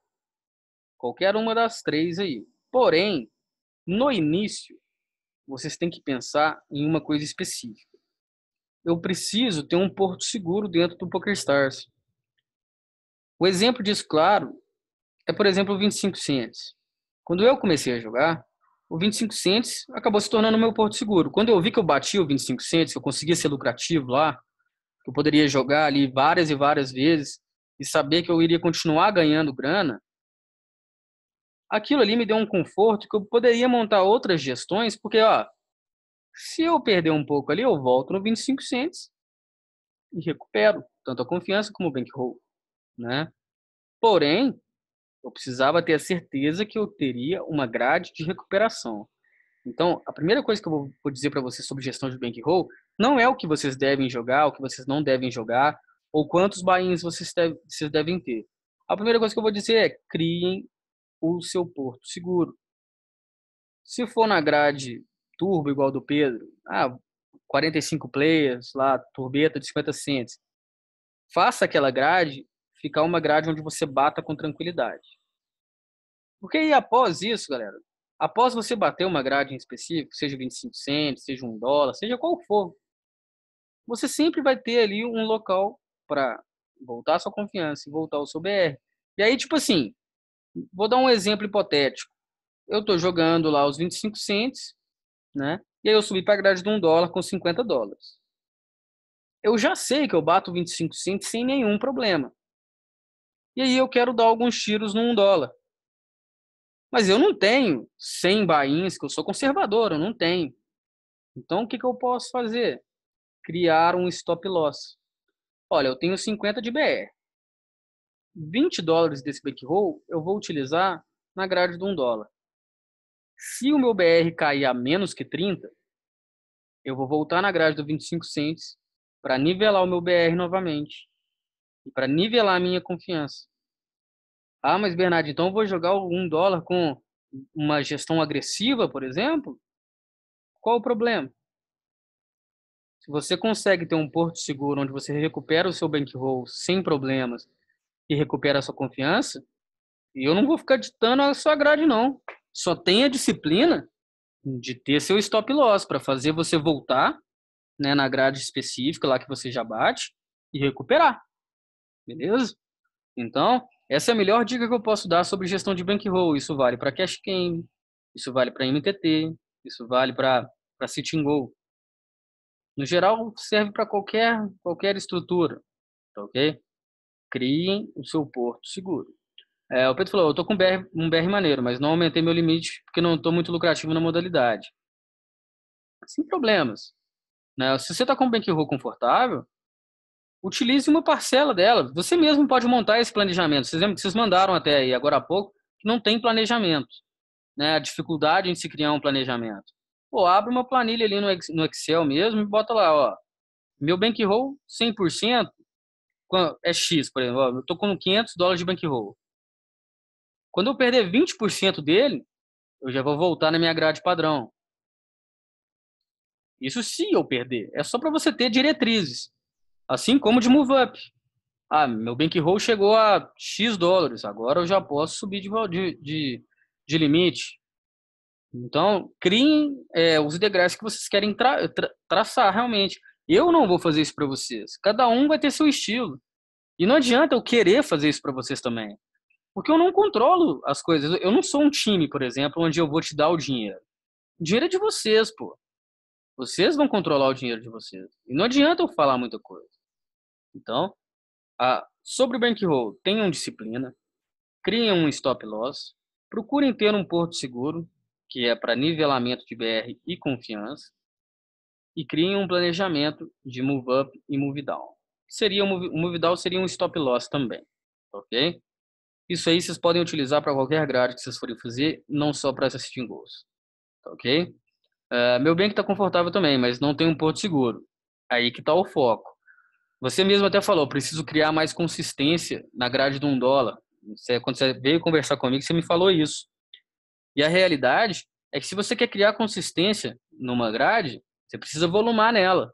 Qualquer uma das três aí. Porém, no início, vocês têm que pensar em uma coisa específica. Eu preciso ter um porto seguro dentro do PokerStars. O exemplo disso, claro, é, por exemplo, o 25 Quando eu comecei a jogar, o 25 acabou se tornando meu porto seguro. Quando eu vi que eu bati o 25 que eu conseguia ser lucrativo lá, que eu poderia jogar ali várias e várias vezes e saber que eu iria continuar ganhando grana, aquilo ali me deu um conforto que eu poderia montar outras gestões, porque, ó, se eu perder um pouco ali, eu volto no 25 cents e recupero tanto a confiança como o bankroll, né? Porém, eu precisava ter a certeza que eu teria uma grade de recuperação. Então, a primeira coisa que eu vou dizer para vocês sobre gestão de bankroll não é o que vocês devem jogar, o que vocês não devem jogar, ou quantos buy vocês, devem ter. A primeira coisa que eu vou dizer é criem o seu porto seguro. Se for na grade turbo igual do Pedro, ah, 45 players lá, turbeta de 50 centes Faça aquela grade ficar uma grade onde você bata com tranquilidade. Porque aí após isso, galera, após você bater uma grade em específico, seja 25 centos, seja um dólar, seja qual for, você sempre vai ter ali um local para voltar a sua confiança e voltar o seu BR. E aí, tipo assim, Vou dar um exemplo hipotético. Eu estou jogando lá os 25 cents, né? E aí eu subi para a grade de um dólar com 50 dólares. Eu já sei que eu bato 25 cents sem nenhum problema. E aí eu quero dar alguns tiros no 1 dólar. Mas eu não tenho 100 bains, que eu sou conservador, eu não tenho. Então o que, que eu posso fazer? Criar um stop loss. Olha, eu tenho 50 de BR. 20 dólares desse bankroll eu vou utilizar na grade de 1 dólar. Se o meu BR cair a menos que 30, eu vou voltar na grade do 25 cents para nivelar o meu BR novamente e para nivelar a minha confiança. Ah, mas Bernardo, então eu vou jogar um dólar com uma gestão agressiva, por exemplo? Qual o problema? Se você consegue ter um porto seguro onde você recupera o seu bankroll sem problemas e recupera a sua confiança. E eu não vou ficar ditando a sua grade, não. Só tem a disciplina de ter seu stop loss para fazer você voltar né, na grade específica lá que você já bate e recuperar. Beleza? Então, essa é a melhor dica que eu posso dar sobre gestão de bankroll. Isso vale para cash game, isso vale para MTT, isso vale para sitting goal. No geral, serve para qualquer qualquer estrutura, tá ok? Criem o seu porto seguro. É, o Pedro falou, eu estou com um BR, um BR maneiro, mas não aumentei meu limite porque não estou muito lucrativo na modalidade. Sem problemas. Né? Se você está com um bankroll confortável, utilize uma parcela dela. Você mesmo pode montar esse planejamento. Vocês lembram que vocês mandaram até aí, agora há pouco, que não tem planejamento. Né? A dificuldade em se criar um planejamento. Pô, abre uma planilha ali no Excel mesmo e bota lá, ó, meu bankroll 100% é X, por exemplo, eu estou com 500 dólares de bankroll. Quando eu perder 20% dele, eu já vou voltar na minha grade padrão. Isso se eu perder. É só para você ter diretrizes. Assim como de move up. Ah, meu bankroll chegou a X dólares, agora eu já posso subir de, de, de limite. Então, criem é, os degraus que vocês querem tra tra traçar realmente. Eu não vou fazer isso para vocês. Cada um vai ter seu estilo. E não adianta eu querer fazer isso para vocês também. Porque eu não controlo as coisas. Eu não sou um time, por exemplo, onde eu vou te dar o dinheiro. O dinheiro é de vocês, pô. Vocês vão controlar o dinheiro de vocês. E não adianta eu falar muita coisa. Então, a, sobre o bankroll, tenham disciplina, criem um stop loss, procurem ter um porto seguro, que é para nivelamento de BR e confiança e criem um planejamento de move up e move down. Seria o move, move down seria um stop loss também, ok? Isso aí vocês podem utilizar para qualquer grade que vocês forem fazer, não só para assistir em gols, ok? Uh, meu bem que está confortável também, mas não tem um porto seguro. Aí que está o foco. Você mesmo até falou, preciso criar mais consistência na grade de um dólar. Você, quando você veio conversar comigo, você me falou isso. E a realidade é que se você quer criar consistência numa grade, você precisa volumar nela.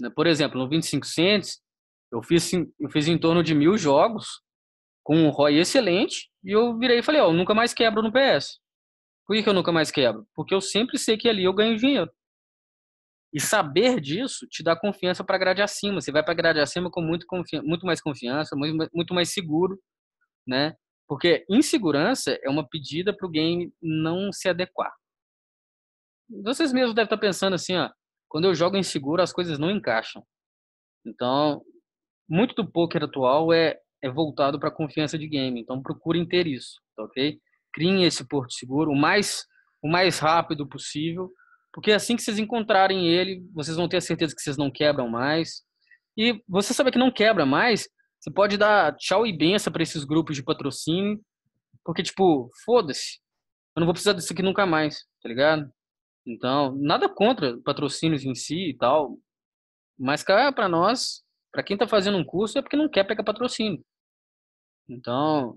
Né, por exemplo, no 2500, eu fiz, eu fiz em torno de mil jogos, com um ROI excelente, e eu virei e falei, ó, oh, nunca mais quebro no PS. Por que, que eu nunca mais quebro? Porque eu sempre sei que ali eu ganho dinheiro. E saber disso te dá confiança para grade acima. Você vai para grade acima com muito, muito mais confiança, muito, muito mais seguro, né? Porque insegurança é uma pedida para o game não se adequar vocês mesmos devem estar pensando assim, ó, quando eu jogo inseguro, as coisas não encaixam. Então, muito do poker atual é, é voltado para a confiança de game. Então, procurem ter isso, tá ok? Criem esse porto seguro o mais, o mais rápido possível, porque assim que vocês encontrarem ele, vocês vão ter a certeza que vocês não quebram mais. E você saber que não quebra mais, você pode dar tchau e benção para esses grupos de patrocínio, porque, tipo, foda-se, eu não vou precisar disso aqui nunca mais, tá ligado? Então, nada contra patrocínios em si e tal, mas cara, para nós, para quem está fazendo um curso é porque não quer pegar patrocínio. Então,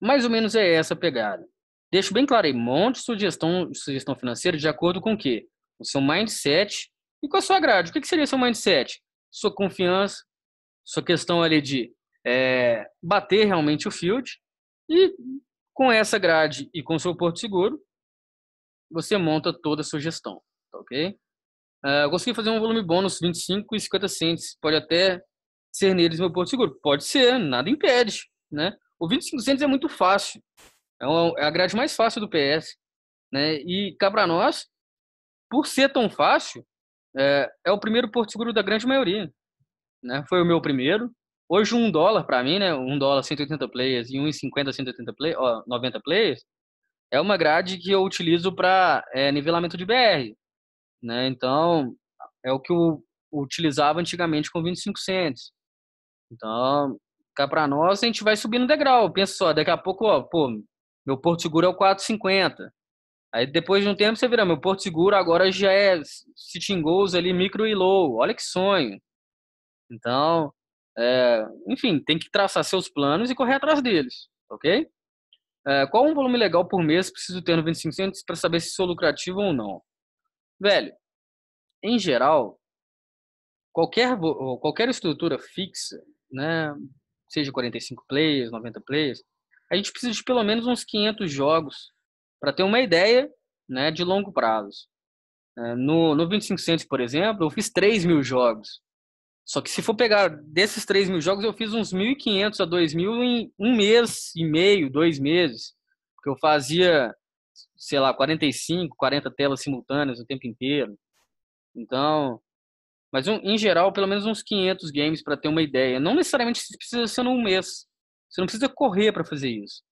mais ou menos é essa a pegada. Deixo bem claro aí, monte de sugestão, sugestão financeira de acordo com o quê? O seu mindset e com a sua grade. O que, que seria seu mindset? Sua confiança, sua questão ali de é, bater realmente o field e com essa grade e com seu porto seguro, você monta toda a sua gestão, tá ok? Uh, consegui fazer um volume bônus 25 e 50 centes. Pode até ser neles meu porto seguro. Pode ser, nada impede, né? O 25 centes é muito fácil. É, uma, é a grade mais fácil do PS, né? E cá para nós, por ser tão fácil, é, é, o primeiro porto seguro da grande maioria, né? Foi o meu primeiro. Hoje um dólar para mim, né? Um dólar 180 players e 1,50 180 players, ó, 90 players, é uma grade que eu utilizo para é, eh, nivelamento de BR. Né? Então, é o que eu utilizava antigamente com 2500. Então, cá para nós, a gente vai subindo degrau. Pensa só, daqui a pouco, ó, pô, meu porto seguro é o 450. Aí depois de um tempo você vira, meu porto seguro agora já é sitting goals ali, micro e low. Olha que sonho. Então, é, enfim, tem que traçar seus planos e correr atrás deles, ok? É, qual um volume legal por mês preciso ter no 2500 para saber se sou lucrativo ou não? Velho, em geral, qualquer, qualquer estrutura fixa, né, seja 45 players, 90 players, a gente precisa de pelo menos uns 500 jogos para ter uma ideia né, de longo prazo. É, no, no 2500, por exemplo, eu fiz 3 mil jogos. Só que se for pegar desses 3 mil jogos, eu fiz uns 1.500 a 2.000 em um mês e meio, dois meses. Porque eu fazia, sei lá, 45, 40 telas simultâneas o tempo inteiro. Então, mas um, em geral, pelo menos uns 500 games para ter uma ideia. Não necessariamente precisa ser num mês. Você não precisa correr para fazer isso.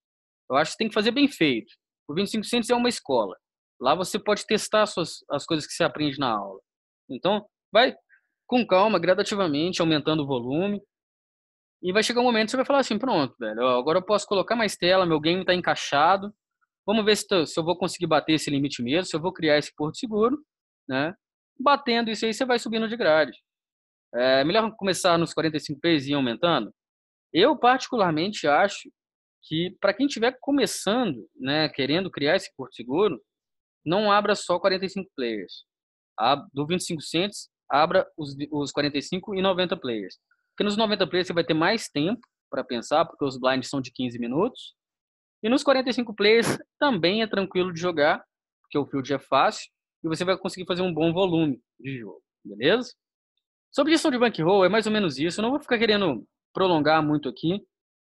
Eu acho que tem que fazer bem feito. O 2500 é uma escola. Lá você pode testar suas, as coisas que você aprende na aula. Então, vai, com calma, gradativamente, aumentando o volume. E vai chegar um momento que você vai falar assim, pronto, velho, agora eu posso colocar mais tela, meu game está encaixado. Vamos ver se, se eu vou conseguir bater esse limite mesmo, se eu vou criar esse porto seguro, né? Batendo isso aí, você vai subindo de grade. É, é melhor começar nos 45 players e ir aumentando? Eu, particularmente, acho que para quem estiver começando, né, querendo criar esse porto seguro, não abra só 45 players. do 2500 abra os, os 45 e 90 players. Porque nos 90 players você vai ter mais tempo para pensar, porque os blinds são de 15 minutos. E nos 45 players também é tranquilo de jogar, porque o field é fácil e você vai conseguir fazer um bom volume de jogo, beleza? Sobre gestão de bankroll é mais ou menos isso. Eu não vou ficar querendo prolongar muito aqui,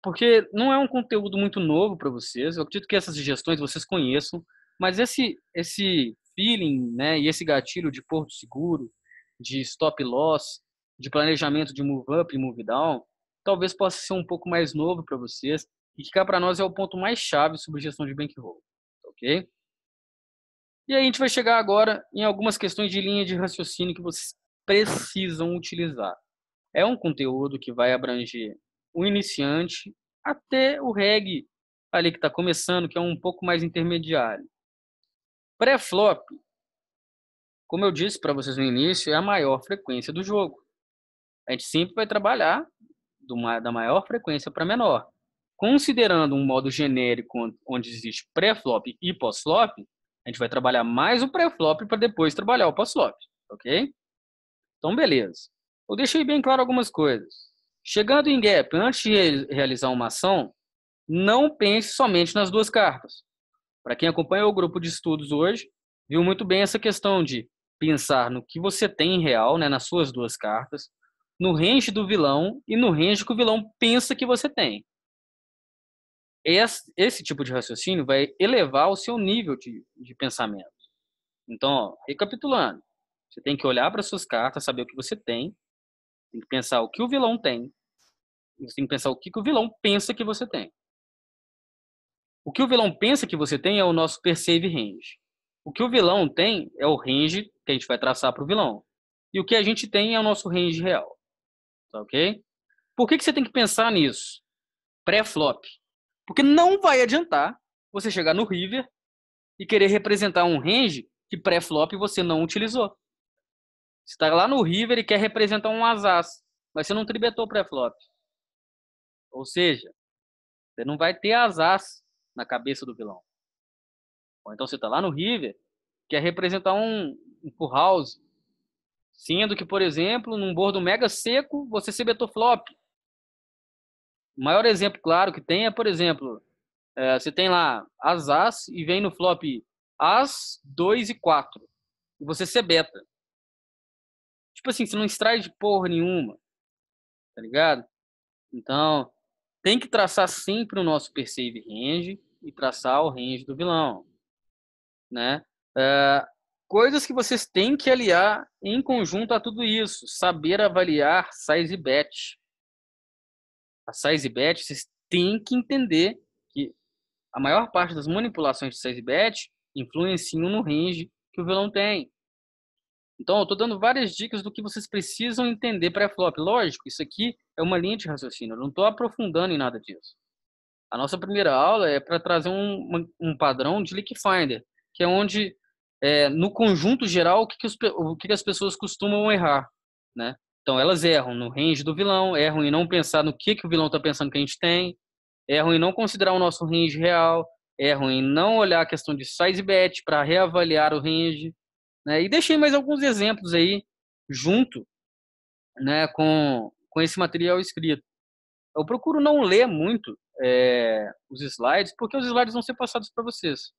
porque não é um conteúdo muito novo para vocês. Eu acredito que essas gestões vocês conheçam, mas esse esse feeling, né, e esse gatilho de porto seguro, de stop loss, de planejamento de move up e move down, talvez possa ser um pouco mais novo para vocês e que cá para nós é o ponto mais chave sobre gestão de bankroll, ok? E aí a gente vai chegar agora em algumas questões de linha de raciocínio que vocês precisam utilizar. É um conteúdo que vai abranger o iniciante até o reg ali que está começando, que é um pouco mais intermediário. Pré-flop como eu disse para vocês no início, é a maior frequência do jogo. A gente sempre vai trabalhar da maior frequência para menor. Considerando um modo genérico onde existe pré-flop e pós-flop, a gente vai trabalhar mais o pré-flop para depois trabalhar o pós-flop, ok? Então, beleza. Eu deixei bem claro algumas coisas. Chegando em gap, antes de realizar uma ação, não pense somente nas duas cartas. Para quem acompanha o grupo de estudos hoje, viu muito bem essa questão de pensar no que você tem em real, né, nas suas duas cartas, no range do vilão e no range que o vilão pensa que você tem. Esse, esse tipo de raciocínio vai elevar o seu nível de, de pensamento. Então, ó, recapitulando, você tem que olhar para suas cartas, saber o que você tem, tem que pensar o que o vilão tem, você tem que pensar o que, que o vilão pensa que você tem. O que o vilão pensa que você tem é o nosso perceive range. O que o vilão tem é o range que a gente vai traçar para o vilão. E o que a gente tem é o nosso range real. Tá ok? Por que, que você tem que pensar nisso? Pré-flop. Porque não vai adiantar você chegar no river e querer representar um range que pré-flop você não utilizou. Você está lá no river e quer representar um asas, mas você não tribetou pré-flop. Ou seja, você não vai ter asas na cabeça do vilão. Ou então você está lá no River, quer representar um, um full house. Sendo que, por exemplo, num bordo mega seco, você se betou flop. O maior exemplo claro que tem é, por exemplo, é, você tem lá as as e vem no flop as, 2 e 4. E você se beta. Tipo assim, você não extrai de porra nenhuma. Tá ligado? Então, tem que traçar sempre o nosso perceive range e traçar o range do vilão né? É, coisas que vocês têm que aliar em conjunto a tudo isso, saber avaliar size bet. A size bet, vocês têm que entender que a maior parte das manipulações de size bet influenciam no range que o vilão tem. Então, eu estou dando várias dicas do que vocês precisam entender pré-flop. Lógico, isso aqui é uma linha de raciocínio, eu não estou aprofundando em nada disso. A nossa primeira aula é para trazer um, um padrão de leak Finder que é onde, é, no conjunto geral, o, que, que, os, o que, que, as pessoas costumam errar, né? Então, elas erram no range do vilão, erram em não pensar no que, que o vilão está pensando que a gente tem, erram em não considerar o nosso range real, erram em não olhar a questão de size bet para reavaliar o range. Né? E deixei mais alguns exemplos aí, junto né, com, com esse material escrito. Eu procuro não ler muito é, os slides, porque os slides vão ser passados para vocês.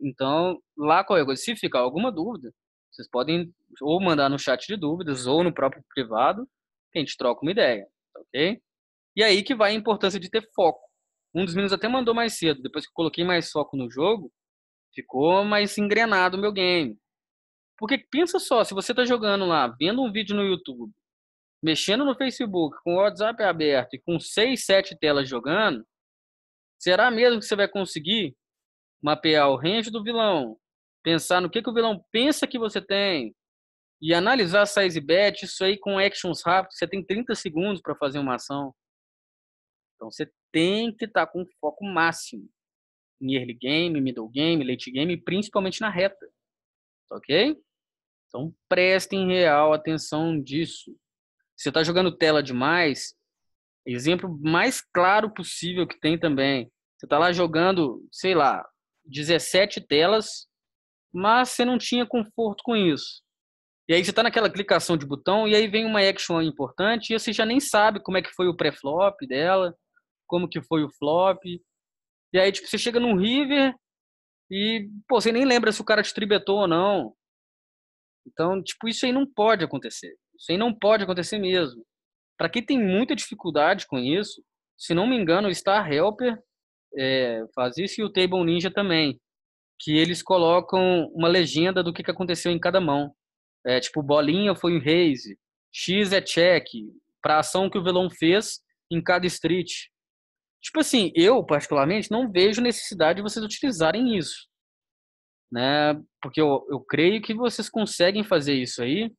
Então, lá qualquer coisa, se ficar alguma dúvida, vocês podem ou mandar no chat de dúvidas ou no próprio privado, que a gente troca uma ideia, tá ok? E aí que vai a importância de ter foco. Um dos meninos até mandou mais cedo, depois que eu coloquei mais foco no jogo, ficou mais engrenado o meu game. Porque pensa só, se você está jogando lá, vendo um vídeo no YouTube, mexendo no Facebook, com o WhatsApp aberto e com seis, sete telas jogando, será mesmo que você vai conseguir mapear o range do vilão, pensar no que, que o vilão pensa que você tem e analisar size bet, isso aí com actions rápidos, você tem 30 segundos para fazer uma ação. Então você tem que estar tá com foco máximo em early game, middle game, late game, principalmente na reta. Tá ok? Então prestem real atenção disso. Você está jogando tela demais. Exemplo mais claro possível que tem também. Você está lá jogando, sei lá, 17 telas, mas você não tinha conforto com isso. E aí você está naquela clicação de botão e aí vem uma action importante e você já nem sabe como é que foi o pré-flop dela, como que foi o flop. E aí tipo, você chega num river e pô, você nem lembra se o cara te tribetou ou não. Então, tipo, isso aí não pode acontecer. Isso aí não pode acontecer mesmo. Para quem tem muita dificuldade com isso, se não me engano, o Star Helper é, faz isso e o Table Ninja também, que eles colocam uma legenda do que, que aconteceu em cada mão. É, tipo, bolinha foi um raise, X é check, para a ação que o vilão fez em cada street. Tipo assim, eu particularmente não vejo necessidade de vocês utilizarem isso. Né? Porque eu, eu creio que vocês conseguem fazer isso aí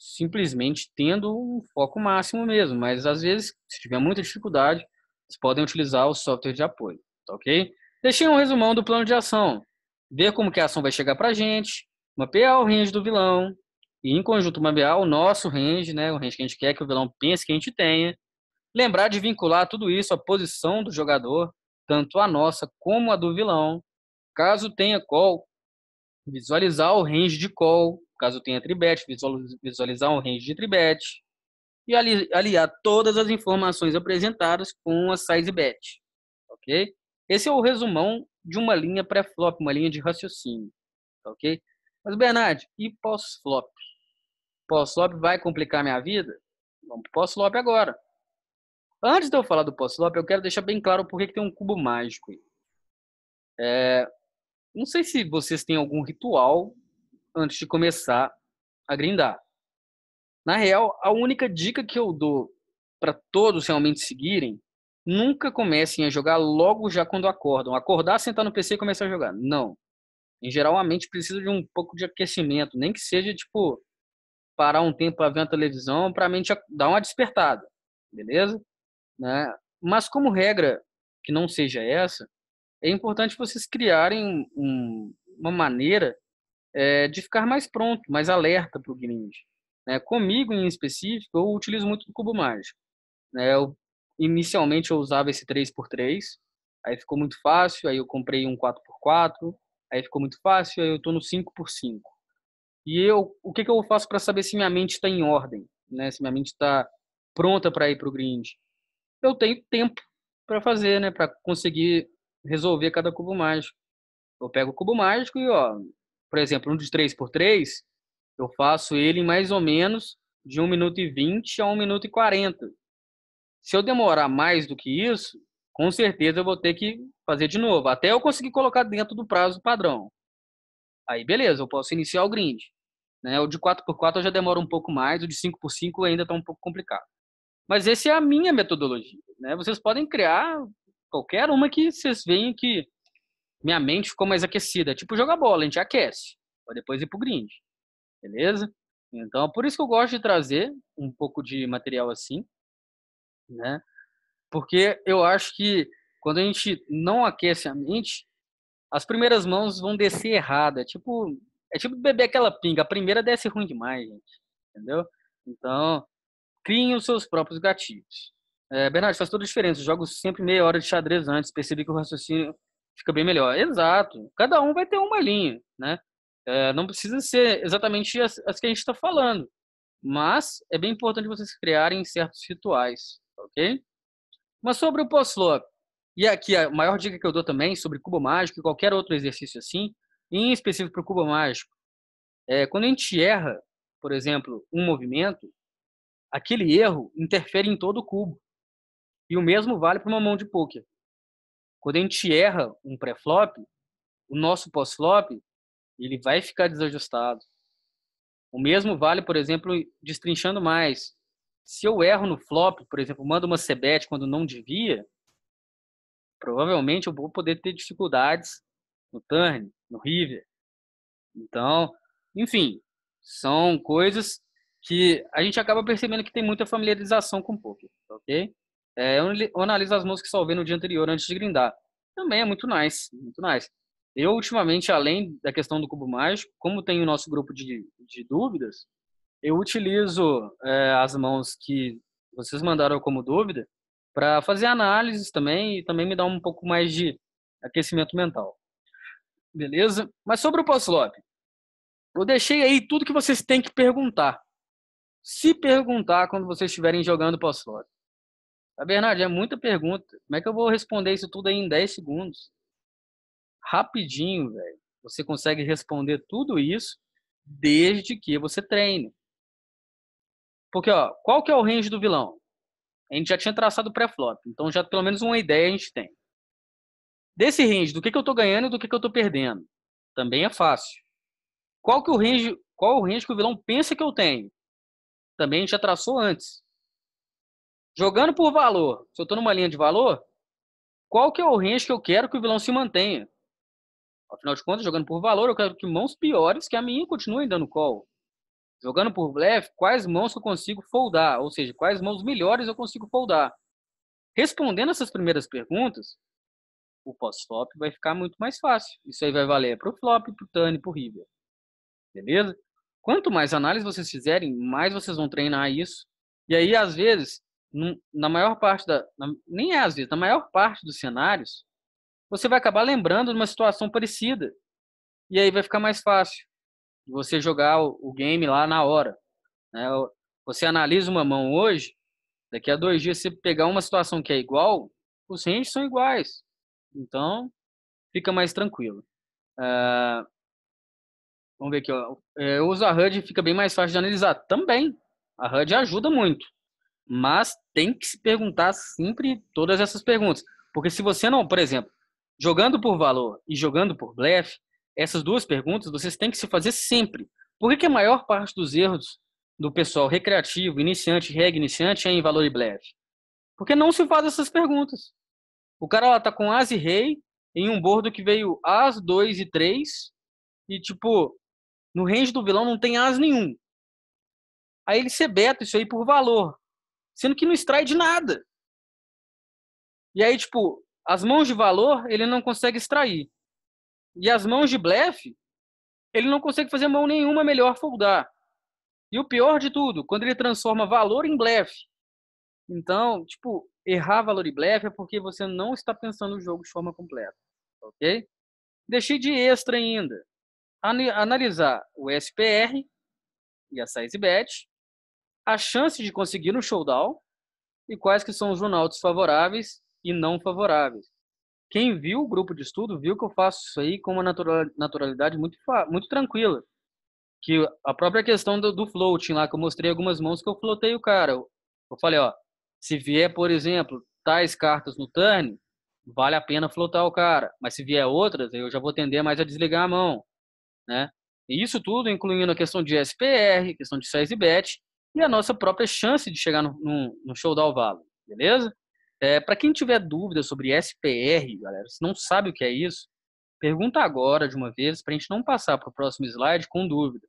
simplesmente tendo um foco máximo mesmo. Mas às vezes, se tiver muita dificuldade, vocês podem utilizar o software de apoio, tá ok? Deixei um resumão do plano de ação. Ver como que a ação vai chegar para a gente, mapear o range do vilão, e em conjunto mapear o nosso range, né, o range que a gente quer que o vilão pense que a gente tenha. Lembrar de vincular tudo isso à posição do jogador, tanto a nossa como a do vilão. Caso tenha call, visualizar o range de call. Caso tenha tribet, visualizar o range de tribet e ali, aliar todas as informações apresentadas com a size bet. Ok? Esse é o resumão de uma linha pré-flop, uma linha de raciocínio. Ok? Mas, Bernard, e pós-flop? Pós-flop vai complicar minha vida? Vamos para pós-flop agora. Antes de eu falar do pós-flop, eu quero deixar bem claro por que tem um cubo mágico. É, não sei se vocês têm algum ritual antes de começar a grindar. Na real, a única dica que eu dou para todos realmente seguirem, nunca comecem a jogar logo já quando acordam. Acordar, sentar no PC e começar a jogar. Não. Em geral, a mente precisa de um pouco de aquecimento, nem que seja tipo parar um tempo para ver a televisão, para a mente dar uma despertada, beleza? Né? Mas como regra que não seja essa, é importante vocês criarem um, uma maneira é, de ficar mais pronto, mais alerta para o grind. Né? Comigo, em específico, eu utilizo muito o cubo mágico. Né? Eu, inicialmente, eu usava esse 3x3, aí ficou muito fácil, aí eu comprei um 4x4, aí ficou muito fácil, aí eu estou no 5x5. E eu, o que, que eu faço para saber se minha mente está em ordem? Né? Se minha mente está pronta para ir para o grind? Eu tenho tempo para fazer, né? para conseguir resolver cada cubo mágico. Eu pego o cubo mágico e, ó, por exemplo, um de 3x3, eu faço ele em mais ou menos de 1 minuto e 20 a 1 minuto e 40. Se eu demorar mais do que isso, com certeza eu vou ter que fazer de novo, até eu conseguir colocar dentro do prazo padrão. Aí beleza, eu posso iniciar o grind. Né? O de 4x4 eu já demora um pouco mais, o de 5x5 ainda está um pouco complicado. Mas essa é a minha metodologia. Né? Vocês podem criar qualquer uma que vocês veem que minha mente ficou mais aquecida. Tipo jogar bola, a gente aquece, para depois ir pro grind beleza? Então, por isso que eu gosto de trazer um pouco de material assim, né? Porque eu acho que quando a gente não aquece a mente, as primeiras mãos vão descer errada. É tipo, é tipo beber aquela pinga, a primeira desce ruim demais, gente. Entendeu? Então, criem os seus próprios gatilhos. É, Bernardo, faz toda a diferença. Eu jogo sempre meia hora de xadrez antes, percebi que o raciocínio fica bem melhor. Exato. Cada um vai ter uma linha, né? É, não precisa ser exatamente as, as que a gente está falando, mas é bem importante vocês criarem certos rituais, ok? Mas sobre o post-love, e aqui a maior dica que eu dou também sobre cubo mágico e qualquer outro exercício assim, em específico para o cubo mágico, é, quando a gente erra, por exemplo, um movimento, aquele erro interfere em todo o cubo. E o mesmo vale para uma mão de poker. Quando a gente erra um pré-flop, o nosso pós-flop ele vai ficar desajustado. O mesmo vale, por exemplo, destrinchando mais. Se eu erro no flop, por exemplo, mando uma cebet quando não devia, provavelmente eu vou poder ter dificuldades no turn, no river. Então, enfim, são coisas que a gente acaba percebendo que tem muita familiarização com o poker, ok? É, eu analiso as mãos que só vê no dia anterior antes de grindar. Também é muito nice, muito nice. Eu, ultimamente, além da questão do cubo mágico, como tem o nosso grupo de, de dúvidas, eu utilizo é, as mãos que vocês mandaram como dúvida para fazer análises também e também me dar um pouco mais de aquecimento mental. Beleza? Mas sobre o Poslop, eu deixei aí tudo que vocês têm que perguntar. Se perguntar quando vocês estiverem jogando Poslop. Tá, Bernardo? É muita pergunta. Como é que eu vou responder isso tudo aí em 10 segundos? rapidinho, velho. Você consegue responder tudo isso desde que você treine. Porque, ó, qual que é o range do vilão? A gente já tinha traçado o pré-flop, então já pelo menos uma ideia a gente tem. Desse range, do que, que eu tô ganhando e do que, que eu tô perdendo? Também é fácil. Qual que é o range, qual o range que o vilão pensa que eu tenho? Também a gente já traçou antes. Jogando por valor, se eu tô numa linha de valor, qual que é o range que eu quero que o vilão se mantenha? Afinal de contas, jogando por valor, eu quero que mãos piores que a minha continuem dando call. Jogando por blefe, quais mãos eu consigo foldar? Ou seja, quais mãos melhores eu consigo foldar? Respondendo essas primeiras perguntas, o pós-flop vai ficar muito mais fácil. Isso aí vai valer para o flop, para o turn, para o river. Beleza? Quanto mais análise vocês fizerem, mais vocês vão treinar isso. E aí, às vezes, na maior parte da... nem é às vezes, na maior parte dos cenários, você vai acabar lembrando de uma situação parecida. E aí vai ficar mais fácil você jogar o game lá na hora. Né? Você analisa uma mão hoje, daqui a dois dias você pegar uma situação que é igual, os ranges são iguais. Então, fica mais tranquilo. Uh, vamos ver aqui. Ó. É, eu uso a HUD e fica bem mais fácil de analisar. Também. A HUD ajuda muito. Mas tem que se perguntar sempre todas essas perguntas. Porque se você não, por exemplo, jogando por valor e jogando por blefe, essas duas perguntas vocês têm que se fazer sempre. Por que, que a maior parte dos erros do pessoal recreativo, iniciante, reg iniciante é em valor e blefe? Porque não se faz essas perguntas. O cara lá tá com as e rei em um bordo que veio as, dois e três e tipo, no range do vilão não tem as nenhum. Aí ele beta isso aí por valor, sendo que não extrai de nada. E aí, tipo, as mãos de valor, ele não consegue extrair. E as mãos de blefe, ele não consegue fazer mão nenhuma melhor foldar. E o pior de tudo, quando ele transforma valor em blefe. Então, tipo, errar valor e blefe é porque você não está pensando o jogo de forma completa, ok? Deixei de extra ainda analisar o SPR e a size bet, a chance de conseguir um showdown e quais que são os runouts favoráveis e não favoráveis. Quem viu o grupo de estudo viu que eu faço isso aí com uma naturalidade muito, muito tranquila. Que a própria questão do, do floating lá, que eu mostrei algumas mãos que eu flotei o cara. Eu, eu falei, ó, se vier, por exemplo, tais cartas no turn, vale a pena flotar o cara. Mas se vier outras, eu já vou tender mais a desligar a mão, né? E isso tudo incluindo a questão de SPR, questão de size bet e a nossa própria chance de chegar no, no, no showdown value, beleza? É, para quem tiver dúvida sobre SPR, galera, se não sabe o que é isso, pergunta agora de uma vez para a gente não passar para o próximo slide com dúvida,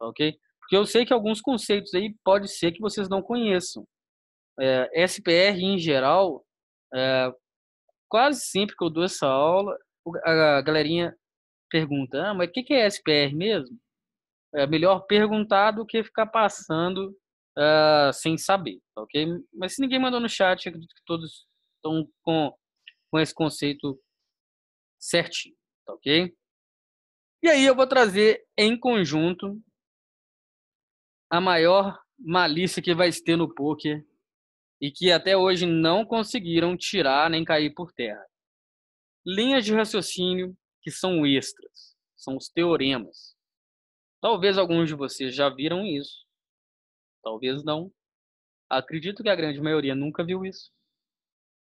tá ok? Porque eu sei que alguns conceitos aí pode ser que vocês não conheçam. É, SPR em geral, é, quase sempre que eu dou essa aula, a galerinha pergunta, ah, mas o que é SPR mesmo? É melhor perguntar do que ficar passando uh, sem saber, tá ok? Mas se ninguém mandou no chat, acredito que todos estão com, com esse conceito certinho, tá ok? E aí eu vou trazer em conjunto a maior malícia que vai ter no poker e que até hoje não conseguiram tirar nem cair por terra. Linhas de raciocínio que são extras, são os teoremas. Talvez alguns de vocês já viram isso. Talvez não. Acredito que a grande maioria nunca viu isso.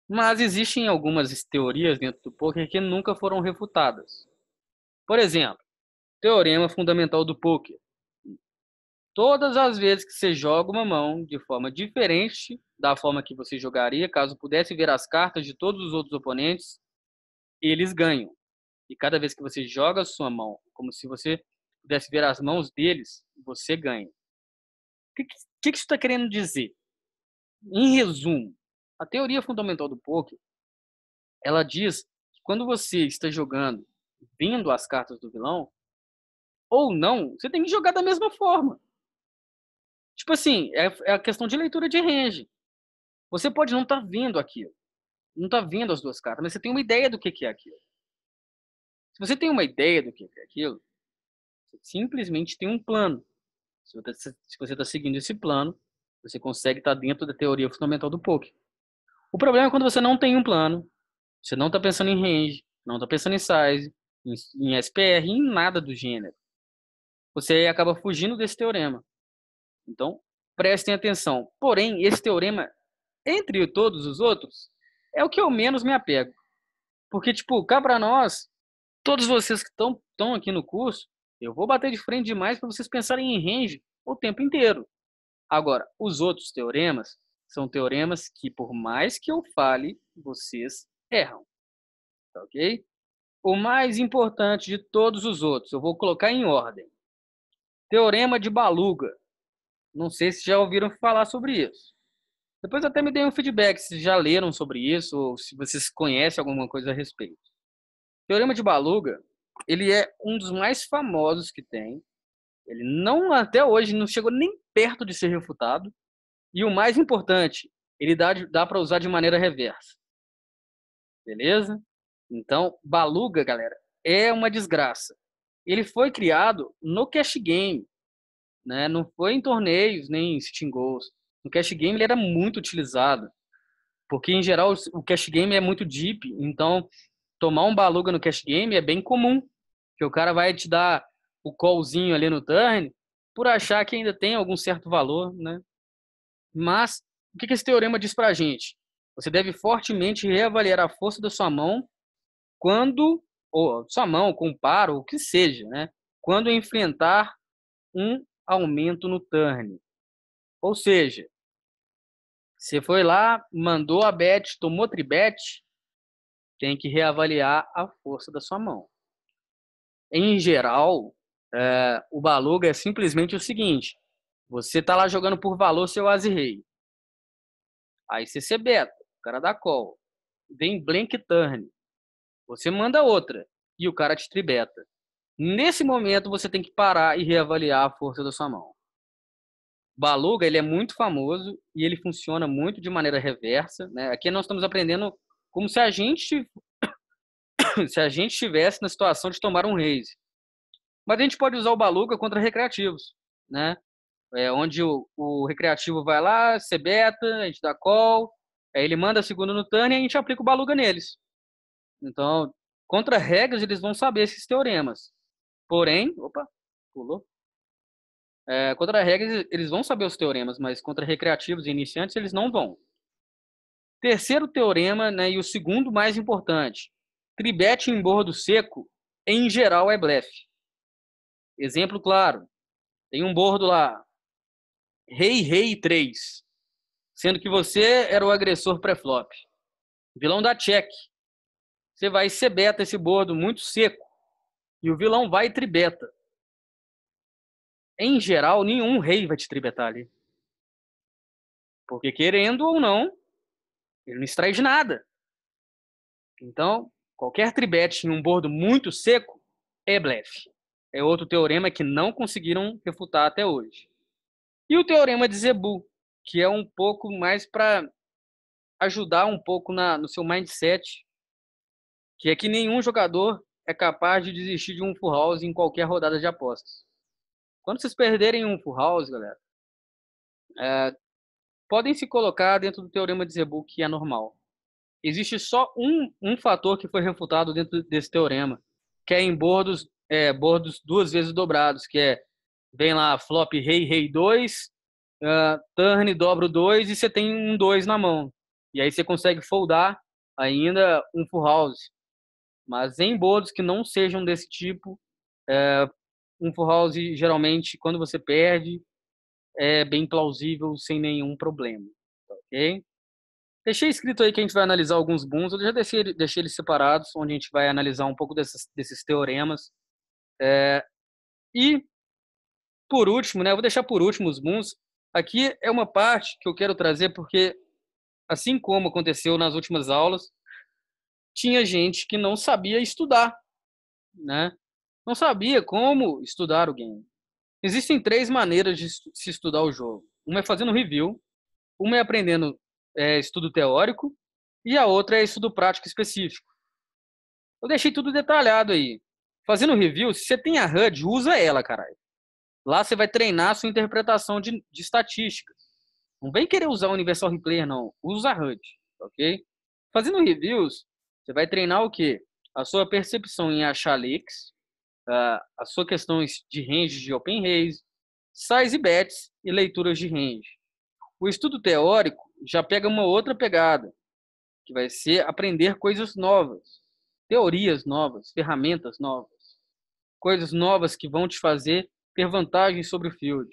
Mas existem algumas teorias dentro do poker que nunca foram refutadas. Por exemplo, teorema fundamental do poker. Todas as vezes que você joga uma mão de forma diferente da forma que você jogaria, caso pudesse ver as cartas de todos os outros oponentes, eles ganham. E cada vez que você joga a sua mão, como se você pudesse ver as mãos deles, você ganha que, que, que isso está querendo dizer? Em resumo, a teoria fundamental do poker, ela diz que quando você está jogando, vendo as cartas do vilão, ou não, você tem que jogar da mesma forma. Tipo assim, é, é a questão de leitura de range. Você pode não estar tá vendo aquilo, não estar tá vendo as duas cartas, mas você tem uma ideia do que, que é aquilo. Se você tem uma ideia do que é aquilo, você simplesmente tem um plano. Se você está tá seguindo esse plano, você consegue estar tá dentro da teoria fundamental do poker. O problema é quando você não tem um plano, você não está pensando em range, não está pensando em size, em, em SPR, em nada do gênero. Você acaba fugindo desse teorema. Então, prestem atenção. Porém, esse teorema, entre todos os outros, é o que eu menos me apego. Porque, tipo, cá para nós, todos vocês que estão aqui no curso, eu vou bater de frente demais para vocês pensarem em range o tempo inteiro. Agora, os outros teoremas são teoremas que, por mais que eu fale, vocês erram. Tá ok? O mais importante de todos os outros, eu vou colocar em ordem. Teorema de Baluga. Não sei se já ouviram falar sobre isso. Depois até me deem um feedback se já leram sobre isso ou se vocês conhecem alguma coisa a respeito. Teorema de Baluga ele é um dos mais famosos que tem. Ele não até hoje não chegou nem perto de ser refutado. E o mais importante, ele dá, dá para usar de maneira reversa. Beleza? Então, Baluga, galera, é uma desgraça. Ele foi criado no cash game, né? Não foi em torneios nem em sitting goals. No cash game ele era muito utilizado, porque em geral o cash game é muito deep, então tomar um baluga no cash game é bem comum que o cara vai te dar o callzinho ali no turn por achar que ainda tem algum certo valor, né? Mas o que esse teorema diz para a gente? Você deve fortemente reavaliar a força da sua mão quando, ou sua mão, com par ou o que seja, né? Quando enfrentar um aumento no turn. Ou seja, você foi lá, mandou a bet, tomou tribet, tem que reavaliar a força da sua mão em geral, é, o Baluga é simplesmente o seguinte: você está lá jogando por valor seu Azir Aí você se beta, o cara dá call. Vem blank turn. Você manda outra e o cara te tribeta. Nesse momento você tem que parar e reavaliar a força da sua mão. Baluga ele é muito famoso e ele funciona muito de maneira reversa. Né? Aqui nós estamos aprendendo como se a gente <coughs> se a gente estivesse na situação de tomar um raise. Mas a gente pode usar o Baluga contra recreativos, né? É, onde o, o, recreativo vai lá, se beta, a gente dá call, aí ele manda a segunda no turn e a gente aplica o Baluga neles. Então, contra regras, eles vão saber esses teoremas. Porém, opa, pulou. É, contra regras, eles vão saber os teoremas, mas contra recreativos e iniciantes, eles não vão. Terceiro teorema, né, e o segundo mais importante, Tribete em bordo seco, em geral, é blefe. Exemplo claro. Tem um bordo lá. Rei, rei 3. Sendo que você era o agressor pré-flop. Vilão dá check. Você vai ser beta esse bordo muito seco. E o vilão vai tribeta. Em geral, nenhum rei vai te tribetar ali. Porque querendo ou não, ele não extrai de nada. Então, Qualquer tribete em um bordo muito seco é blefe. É outro teorema que não conseguiram refutar até hoje. E o teorema de Zebu, que é um pouco mais para ajudar um pouco na, no seu mindset, que é que nenhum jogador é capaz de desistir de um full house em qualquer rodada de apostas. Quando vocês perderem um full house, galera, é, podem se colocar dentro do teorema de Zebu, que é normal existe só um, um fator que foi refutado dentro desse teorema, que é em bordos, é, bordos duas vezes dobrados, que é, vem lá flop rei, rei 2, uh, ah, turn, dobro 2 e você tem um 2 na mão. E aí você consegue foldar ainda um full house. Mas em bordos que não sejam desse tipo, é, um full house geralmente, quando você perde, é bem plausível sem nenhum problema. Tá ok? Deixei escrito aí que a gente vai analisar alguns boons, Eu já deixei, deixei eles separados, onde a gente vai analisar um pouco desses teoremas. É, e, por último, né, eu vou deixar por último os boons. Aqui é uma parte que eu quero trazer porque, assim como aconteceu nas últimas aulas, tinha gente que não sabia estudar, né? Não sabia como estudar o game. Existem três maneiras de se estudar o jogo. Uma é fazendo review, uma é aprendendo é estudo teórico e a outra é estudo prático específico. Eu deixei tudo detalhado aí. Fazendo review, se você tem a HUD, usa ela, caralho. Lá você vai treinar a sua interpretação de, de estatística. Não vem querer usar o Universal Replayer, não. Usa a HUD, ok? Fazendo reviews, você vai treinar o quê? A sua percepção em achar leaks, a sua questões de range de open raise, size bets e leituras de range. O estudo teórico já pega uma outra pegada, que vai ser aprender coisas novas, teorias novas, ferramentas novas, coisas novas que vão te fazer ter vantagem sobre o field.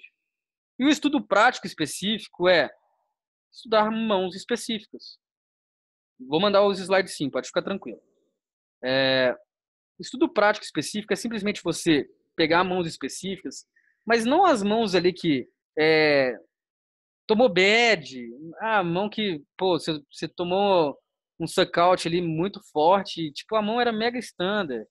E o estudo prático específico é estudar mãos específicas. Vou mandar os slides sim, pode ficar tranquilo. É, estudo prático específico é simplesmente você pegar mãos específicas, mas não as mãos ali que é, tomou bad, ah, a mão que, pô, você, você tomou um out ali muito forte, tipo, a mão era mega standard.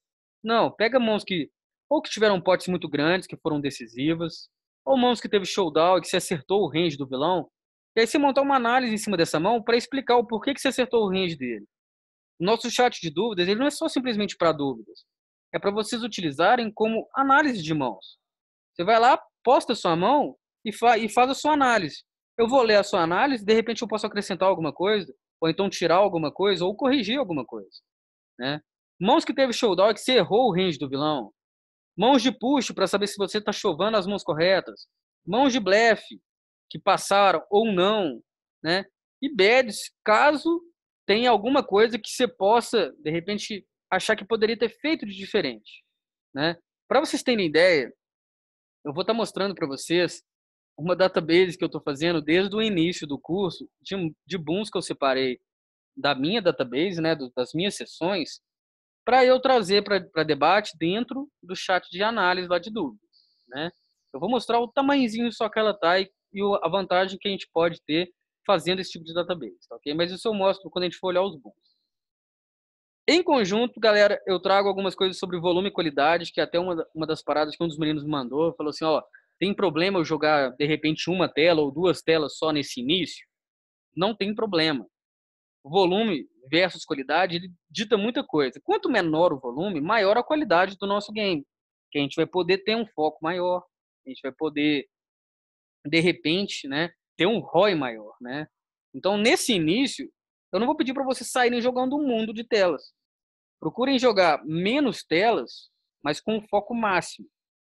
Não, pega mãos que ou que tiveram potes muito grandes, que foram decisivas, ou mãos que teve showdown e que você acertou o range do vilão, e aí você montar uma análise em cima dessa mão para explicar o porquê que você acertou o range dele. nosso chat de dúvidas, ele não é só simplesmente para dúvidas. É para vocês utilizarem como análise de mãos. Você vai lá, posta sua mão e, fa e faz a sua análise eu vou ler a sua análise, de repente eu posso acrescentar alguma coisa, ou então tirar alguma coisa, ou corrigir alguma coisa. Né? Mãos que teve showdown que você errou o range do vilão. Mãos de puxo para saber se você está chovando as mãos corretas. Mãos de blefe que passaram ou não, né? E beds caso tenha alguma coisa que você possa de repente achar que poderia ter feito de diferente, né? Para vocês terem ideia, eu vou estar tá mostrando para vocês uma database que eu estou fazendo desde o início do curso, de, de booms que eu separei da minha database, né, do, das minhas sessões, para eu trazer para debate dentro do chat de análise lá de dúvidas. Né? Eu vou mostrar o tamanhozinho só que ela está e, e, a vantagem que a gente pode ter fazendo esse tipo de database, tá, ok? Mas isso eu mostro quando a gente for olhar os booms. Em conjunto, galera, eu trago algumas coisas sobre volume e qualidade, que é até uma, uma das paradas que um dos meninos me mandou, falou assim, ó, tem problema eu jogar, de repente, uma tela ou duas telas só nesse início? Não tem problema. Volume versus qualidade, ele dita muita coisa. Quanto menor o volume, maior a qualidade do nosso game. Que a gente vai poder ter um foco maior, a gente vai poder, de repente, né, ter um ROI maior, né? Então, nesse início, eu não vou pedir para vocês saírem jogando um mundo de telas. Procurem jogar menos telas, mas com foco máximo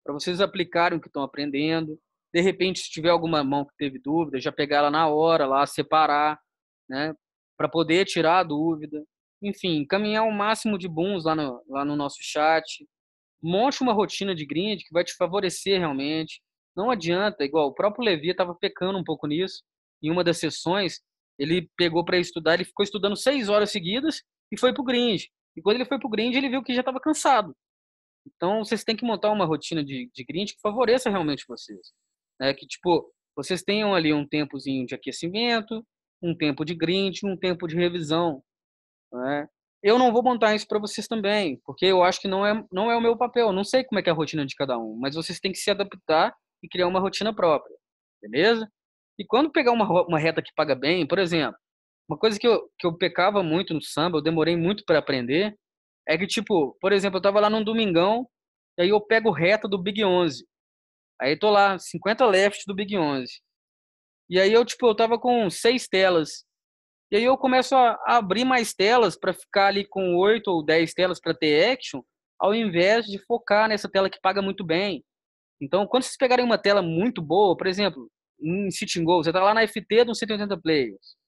para vocês aplicarem o que estão aprendendo. De repente, se tiver alguma mão que teve dúvida, já pegar ela na hora, lá separar, né, para poder tirar a dúvida. Enfim, caminhar o máximo de bons lá no, lá no nosso chat. Monte uma rotina de grind que vai te favorecer realmente. Não adianta, igual o próprio Levi estava pecando um pouco nisso. Em uma das sessões, ele pegou para estudar, ele ficou estudando seis horas seguidas e foi pro grind. E quando ele foi pro grind, ele viu que já estava cansado. Então, vocês têm que montar uma rotina de, de grind que favoreça realmente vocês. Né? Que, tipo, vocês tenham ali um tempozinho de aquecimento, um tempo de grind, um tempo de revisão. Né? Eu não vou montar isso para vocês também, porque eu acho que não é, não é o meu papel. Eu não sei como é que é a rotina de cada um, mas vocês têm que se adaptar e criar uma rotina própria. Beleza? E quando pegar uma, uma reta que paga bem, por exemplo, uma coisa que eu, que eu pecava muito no samba, eu demorei muito para aprender, é que, tipo, por exemplo, eu tava lá num domingão, e aí eu pego reta do Big 11. Aí tô lá, 50 left do Big 11. E aí eu, tipo, eu tava com seis telas. E aí eu começo a abrir mais telas para ficar ali com oito ou dez telas para ter action, ao invés de focar nessa tela que paga muito bem. Então, quando vocês pegarem uma tela muito boa, por exemplo, em sitting goal, você tá lá na FT de 180 players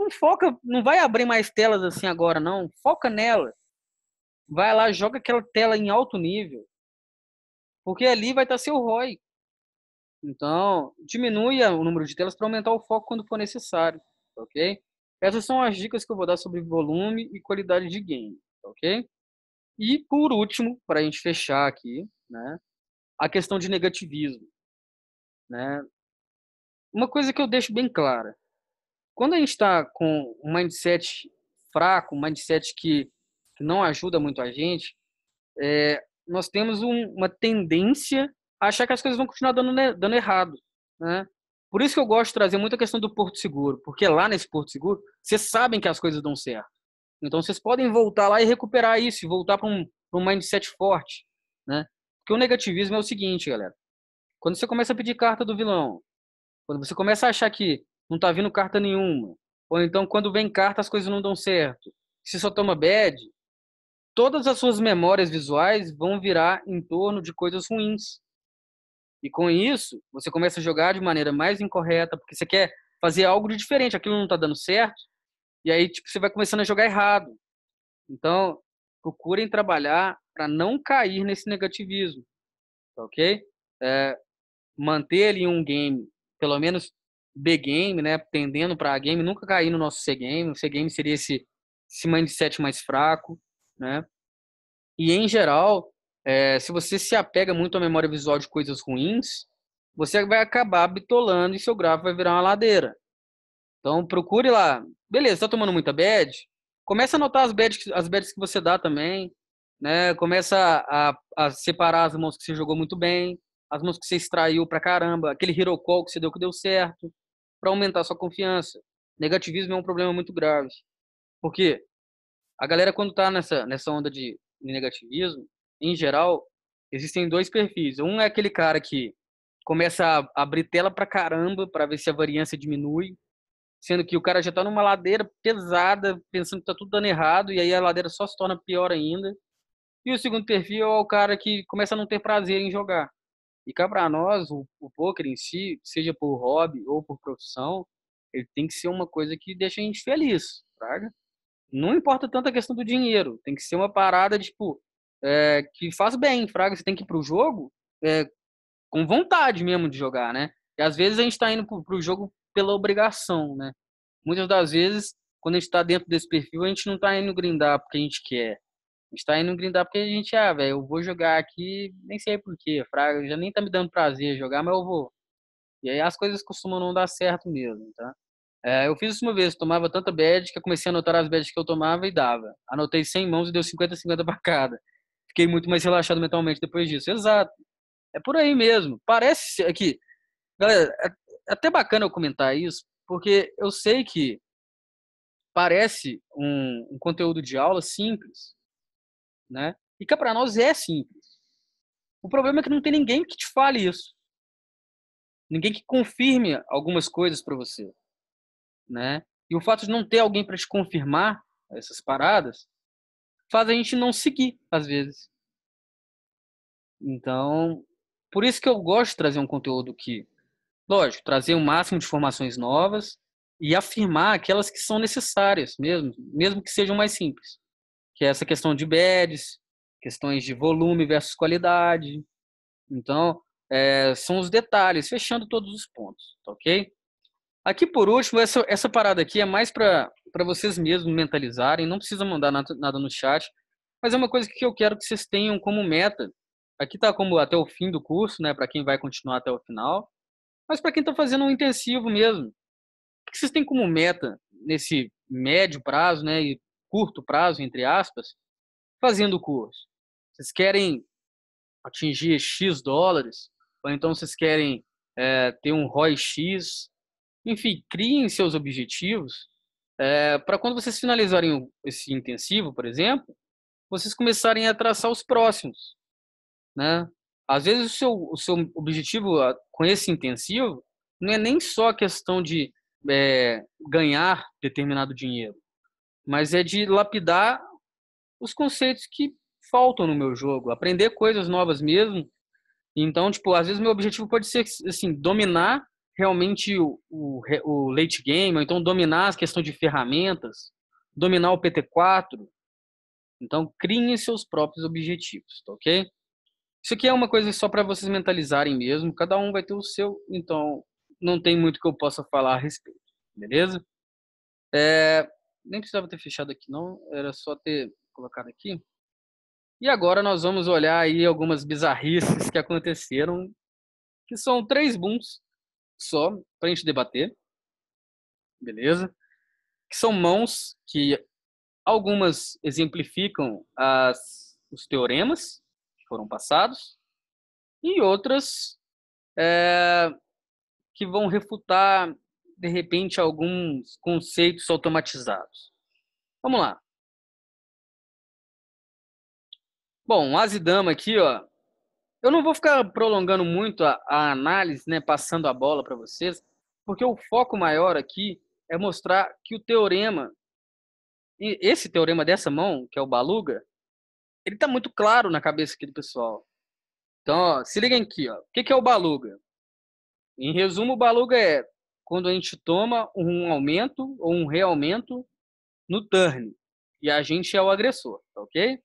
não foca, não vai abrir mais telas assim agora, não. Foca nela. Vai lá, joga aquela tela em alto nível. Porque ali vai estar tá seu ROI. Então, diminui o número de telas para aumentar o foco quando for necessário, tá ok? Essas são as dicas que eu vou dar sobre volume e qualidade de game, tá ok? E por último, para a gente fechar aqui, né, a questão de negativismo, né? Uma coisa que eu deixo bem clara, quando a gente está com um mindset fraco, um mindset que, que não ajuda muito a gente, é, nós temos um, uma tendência a achar que as coisas vão continuar dando, né, dando errado. Né? Por isso que eu gosto de trazer muito a questão do Porto Seguro, porque lá nesse Porto Seguro, vocês sabem que as coisas dão certo. Então, vocês podem voltar lá e recuperar isso, voltar para um, um mindset forte. Né? Porque o negativismo é o seguinte, galera. Quando você começa a pedir carta do vilão, quando você começa a achar que não tá vindo carta nenhuma. Ou então, quando vem carta, as coisas não dão certo. Se só toma bad, todas as suas memórias visuais vão virar em torno de coisas ruins. E com isso, você começa a jogar de maneira mais incorreta, porque você quer fazer algo de diferente, aquilo não tá dando certo, e aí tipo, você vai começando a jogar errado. Então, procurem trabalhar para não cair nesse negativismo, tá ok? É, manter ali um game, pelo menos B game, né? Tendendo para A game, nunca cair no nosso C game. O C game seria esse, esse mindset mais fraco, né? E em geral, é, se você se apega muito à memória visual de coisas ruins, você vai acabar bitolando e seu gráfico vai virar uma ladeira. Então procure lá. Beleza, tá tomando muita bad? Começa a anotar as beds, as beds que você dá também, né? Começa a, a separar as mãos que você jogou muito bem, as músicas que você extraiu pra caramba, aquele hero call que você deu que deu certo, para aumentar sua confiança. Negativismo é um problema muito grave. Porque a galera, quando tá nessa, nessa onda de negativismo, em geral, existem dois perfis. Um é aquele cara que começa a abrir tela pra caramba para ver se a variância diminui, sendo que o cara já tá numa ladeira pesada, pensando que tá tudo dando errado, e aí a ladeira só se torna pior ainda. E o segundo perfil é o cara que começa a não ter prazer em jogar. E cá para nós, o, o poker em si, seja por hobby ou por profissão, ele tem que ser uma coisa que deixa a gente feliz, traga. Não importa tanto a questão do dinheiro, tem que ser uma parada, tipo, é, que faz bem, fraga. Você tem que ir pro jogo é, com vontade mesmo de jogar, né? E às vezes a gente tá indo pro, pro jogo pela obrigação, né? Muitas das vezes, quando a gente tá dentro desse perfil, a gente não tá indo grindar porque a gente quer está indo grindar porque a gente, ah, velho, eu vou jogar aqui, nem sei porquê, fraga, já nem tá me dando prazer jogar, mas eu vou. E aí as coisas costumam não dar certo mesmo, tá? É, eu fiz isso uma vez, tomava tanta bad que eu comecei a anotar as bads que eu tomava e dava. Anotei 100 mãos e deu 50 50 para cada. Fiquei muito mais relaxado mentalmente depois disso. Exato. É por aí mesmo. Parece aqui. Galera, é, é até bacana eu comentar isso, porque eu sei que parece um, um conteúdo de aula simples, né? E que para nós é simples. O problema é que não tem ninguém que te fale isso. Ninguém que confirme algumas coisas para você, né? E o fato de não ter alguém para te confirmar essas paradas faz a gente não seguir às vezes. Então, por isso que eu gosto de trazer um conteúdo que, lógico, trazer o máximo de informações novas e afirmar aquelas que são necessárias mesmo, mesmo que sejam mais simples que é essa questão de beds, questões de volume versus qualidade. Então, é, são os detalhes, fechando todos os pontos, tá ok? Aqui por último, essa, essa parada aqui é mais para vocês mesmos mentalizarem, não precisa mandar nada, nada no chat, mas é uma coisa que eu quero que vocês tenham como meta. Aqui está como até o fim do curso, né, para quem vai continuar até o final, mas para quem está fazendo um intensivo mesmo. O que vocês têm como meta nesse médio prazo, né, e curto prazo, entre aspas, fazendo curso. Vocês querem atingir X dólares, ou então vocês querem é, ter um ROI X. Enfim, criem seus objetivos é, para quando vocês finalizarem esse intensivo, por exemplo, vocês começarem a traçar os próximos. Né? Às vezes, o seu, o seu objetivo com esse intensivo não é nem só questão de é, ganhar determinado dinheiro, mas é de lapidar os conceitos que faltam no meu jogo, aprender coisas novas mesmo. Então, tipo, às vezes meu objetivo pode ser assim, dominar realmente o, o, o late game, ou então dominar as questões de ferramentas, dominar o PT4. Então, criem seus próprios objetivos, tá ok? Isso aqui é uma coisa só para vocês mentalizarem mesmo, cada um vai ter o seu, então não tem muito que eu possa falar a respeito, beleza? É, nem precisava ter fechado aqui não, era só ter colocado aqui. E agora nós vamos olhar aí algumas bizarrices que aconteceram, que são três booms só para a gente debater, beleza? Que são mãos que algumas exemplificam as, os teoremas que foram passados e outras é, que vão refutar de repente, alguns conceitos automatizados. Vamos lá. Bom, dama aqui, ó. Eu não vou ficar prolongando muito a, a análise, né, passando a bola para vocês, porque o foco maior aqui é mostrar que o teorema, esse teorema dessa mão, que é o Baluga, ele está muito claro na cabeça aqui do pessoal. Então, ó, se liguem aqui, ó. o que, que é o Baluga? Em resumo, o Baluga é quando a gente toma um aumento ou um reaumento no turn e a gente é o agressor, tá ok?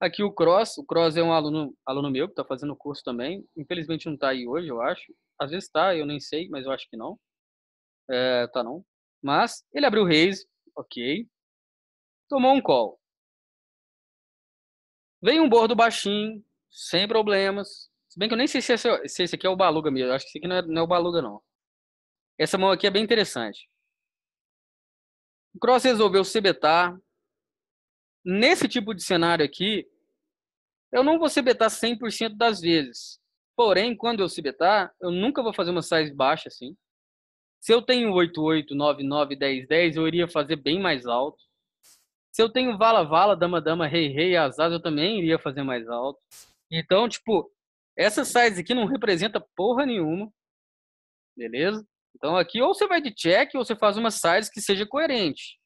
Aqui o Cross, o Cross é um aluno, aluno meu que está fazendo o curso também. Infelizmente não está aí hoje, eu acho. Às vezes está, eu nem sei, mas eu acho que não. É, tá não. Mas ele abriu o raise, ok. Tomou um call. Vem um bordo baixinho, sem problemas. Se bem que eu nem sei se esse, é se esse aqui é o Baluga mesmo. Acho que esse aqui não é, não é o Baluga, não. Essa mão aqui é bem interessante. O Cross resolveu se betar. Nesse tipo de cenário aqui, eu não vou se betar 100% das vezes. Porém, quando eu se betar, eu nunca vou fazer uma size baixa assim. Se eu tenho 8, 8, 9, 9, 10, 10, eu iria fazer bem mais alto. Se eu tenho vala, vala, dama, dama, rei, rei, asas, eu também iria fazer mais alto. Então, tipo, essa size aqui não representa porra nenhuma. Beleza? Então aqui ou você vai de check ou você faz uma size que seja coerente.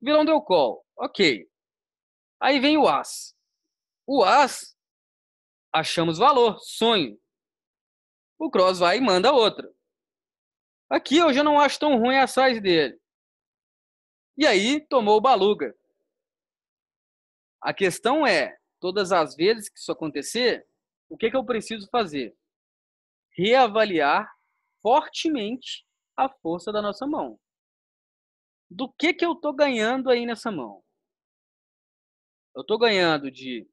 Vilão deu call. Ok. Aí vem o as. O as, achamos valor, sonho. O cross vai e manda outra. Aqui eu já não acho tão ruim a size dele. E aí tomou o baluga. A questão é, todas as vezes que isso acontecer, o que, é que eu preciso fazer? Reavaliar fortemente a força da nossa mão. Do que, que eu estou ganhando aí nessa mão? Eu estou ganhando de,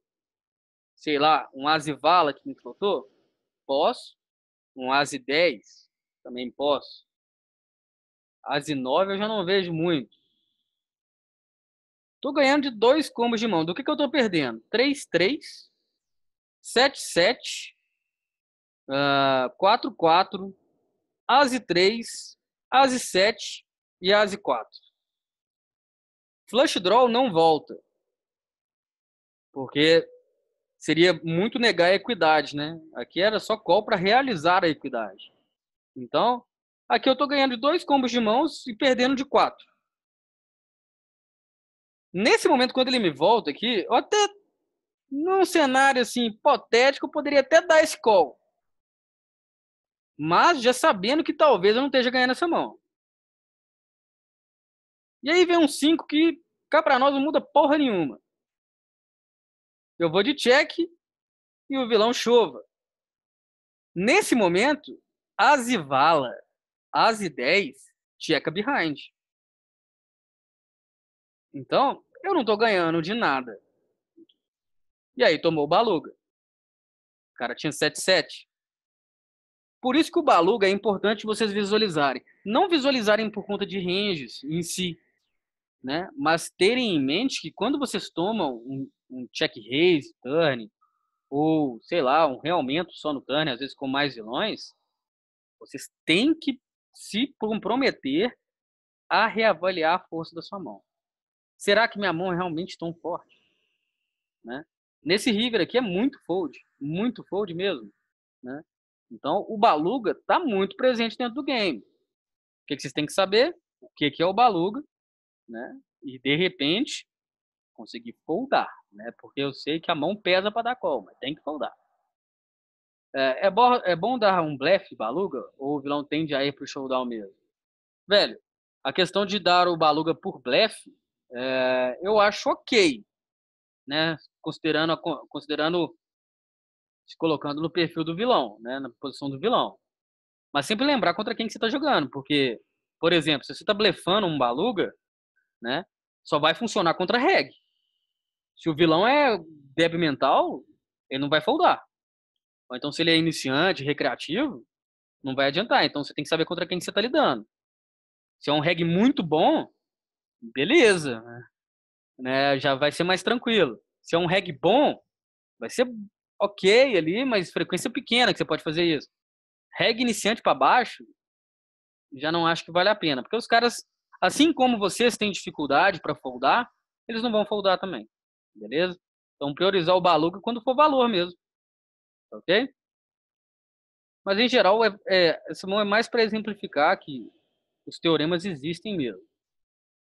sei lá, um Asi Vala que me flotou? Posso. Um Asi 10? Também posso. Asi 9 eu já não vejo muito. Estou ganhando de dois combos de mão. Do que, que eu estou perdendo? 3, 3, 7, 7, 4, 4, ASE 3, ASE 7 e ASE 4. Flush Draw não volta, porque seria muito negar a equidade, né? Aqui era só call para realizar a equidade. Então, aqui eu estou ganhando dois combos de mãos e perdendo de quatro. Nesse momento, quando ele me volta aqui, eu até, num cenário assim, hipotético, eu poderia até dar esse call mas já sabendo que talvez eu não esteja ganhando essa mão. E aí vem um 5 que cá para nós não muda porra nenhuma. Eu vou de check e o vilão chova. Nesse momento, Azivala, Azi 10, checa behind. Então, eu não tô ganhando de nada. E aí tomou o Baluga. O cara tinha 7-7. Por isso que o Baluga é importante vocês visualizarem. Não visualizarem por conta de ranges em si, né? Mas terem em mente que quando vocês tomam um, um check raise, turn, ou sei lá, um realmente só no turn, às vezes com mais vilões, vocês têm que se comprometer a reavaliar a força da sua mão. Será que minha mão é realmente tão forte? Né? Nesse river aqui é muito fold, muito fold mesmo. Né? Então, o Baluga está muito presente dentro do game. O que, que vocês têm que saber? O que, que é o Baluga? Né? E, de repente, conseguir foldar. Né? Porque eu sei que a mão pesa para dar call, mas tem que foldar. É, é, bom, é bom dar um blefe Baluga? Ou o vilão tende a ir para o showdown mesmo? Velho, a questão de dar o Baluga por blefe, é, eu acho ok. Né? Considerando, considerando se colocando no perfil do vilão, né, na posição do vilão. Mas sempre lembrar contra quem que você está jogando, porque, por exemplo, se você está blefando um baluga, né, só vai funcionar contra reg. Se o vilão é deb mental, ele não vai foldar. Ou então, se ele é iniciante, recreativo, não vai adiantar. Então, você tem que saber contra quem que você está lidando. Se é um reg muito bom, beleza, né? Já vai ser mais tranquilo. Se é um reg bom, vai ser ok ali, mas frequência pequena que você pode fazer isso. Reg iniciante para baixo, já não acho que vale a pena. Porque os caras, assim como vocês têm dificuldade para foldar, eles não vão foldar também. Beleza? Então, priorizar o baluga quando for valor mesmo. Ok? Mas, em geral, é, é, essa mão é mais para exemplificar que os teoremas existem mesmo.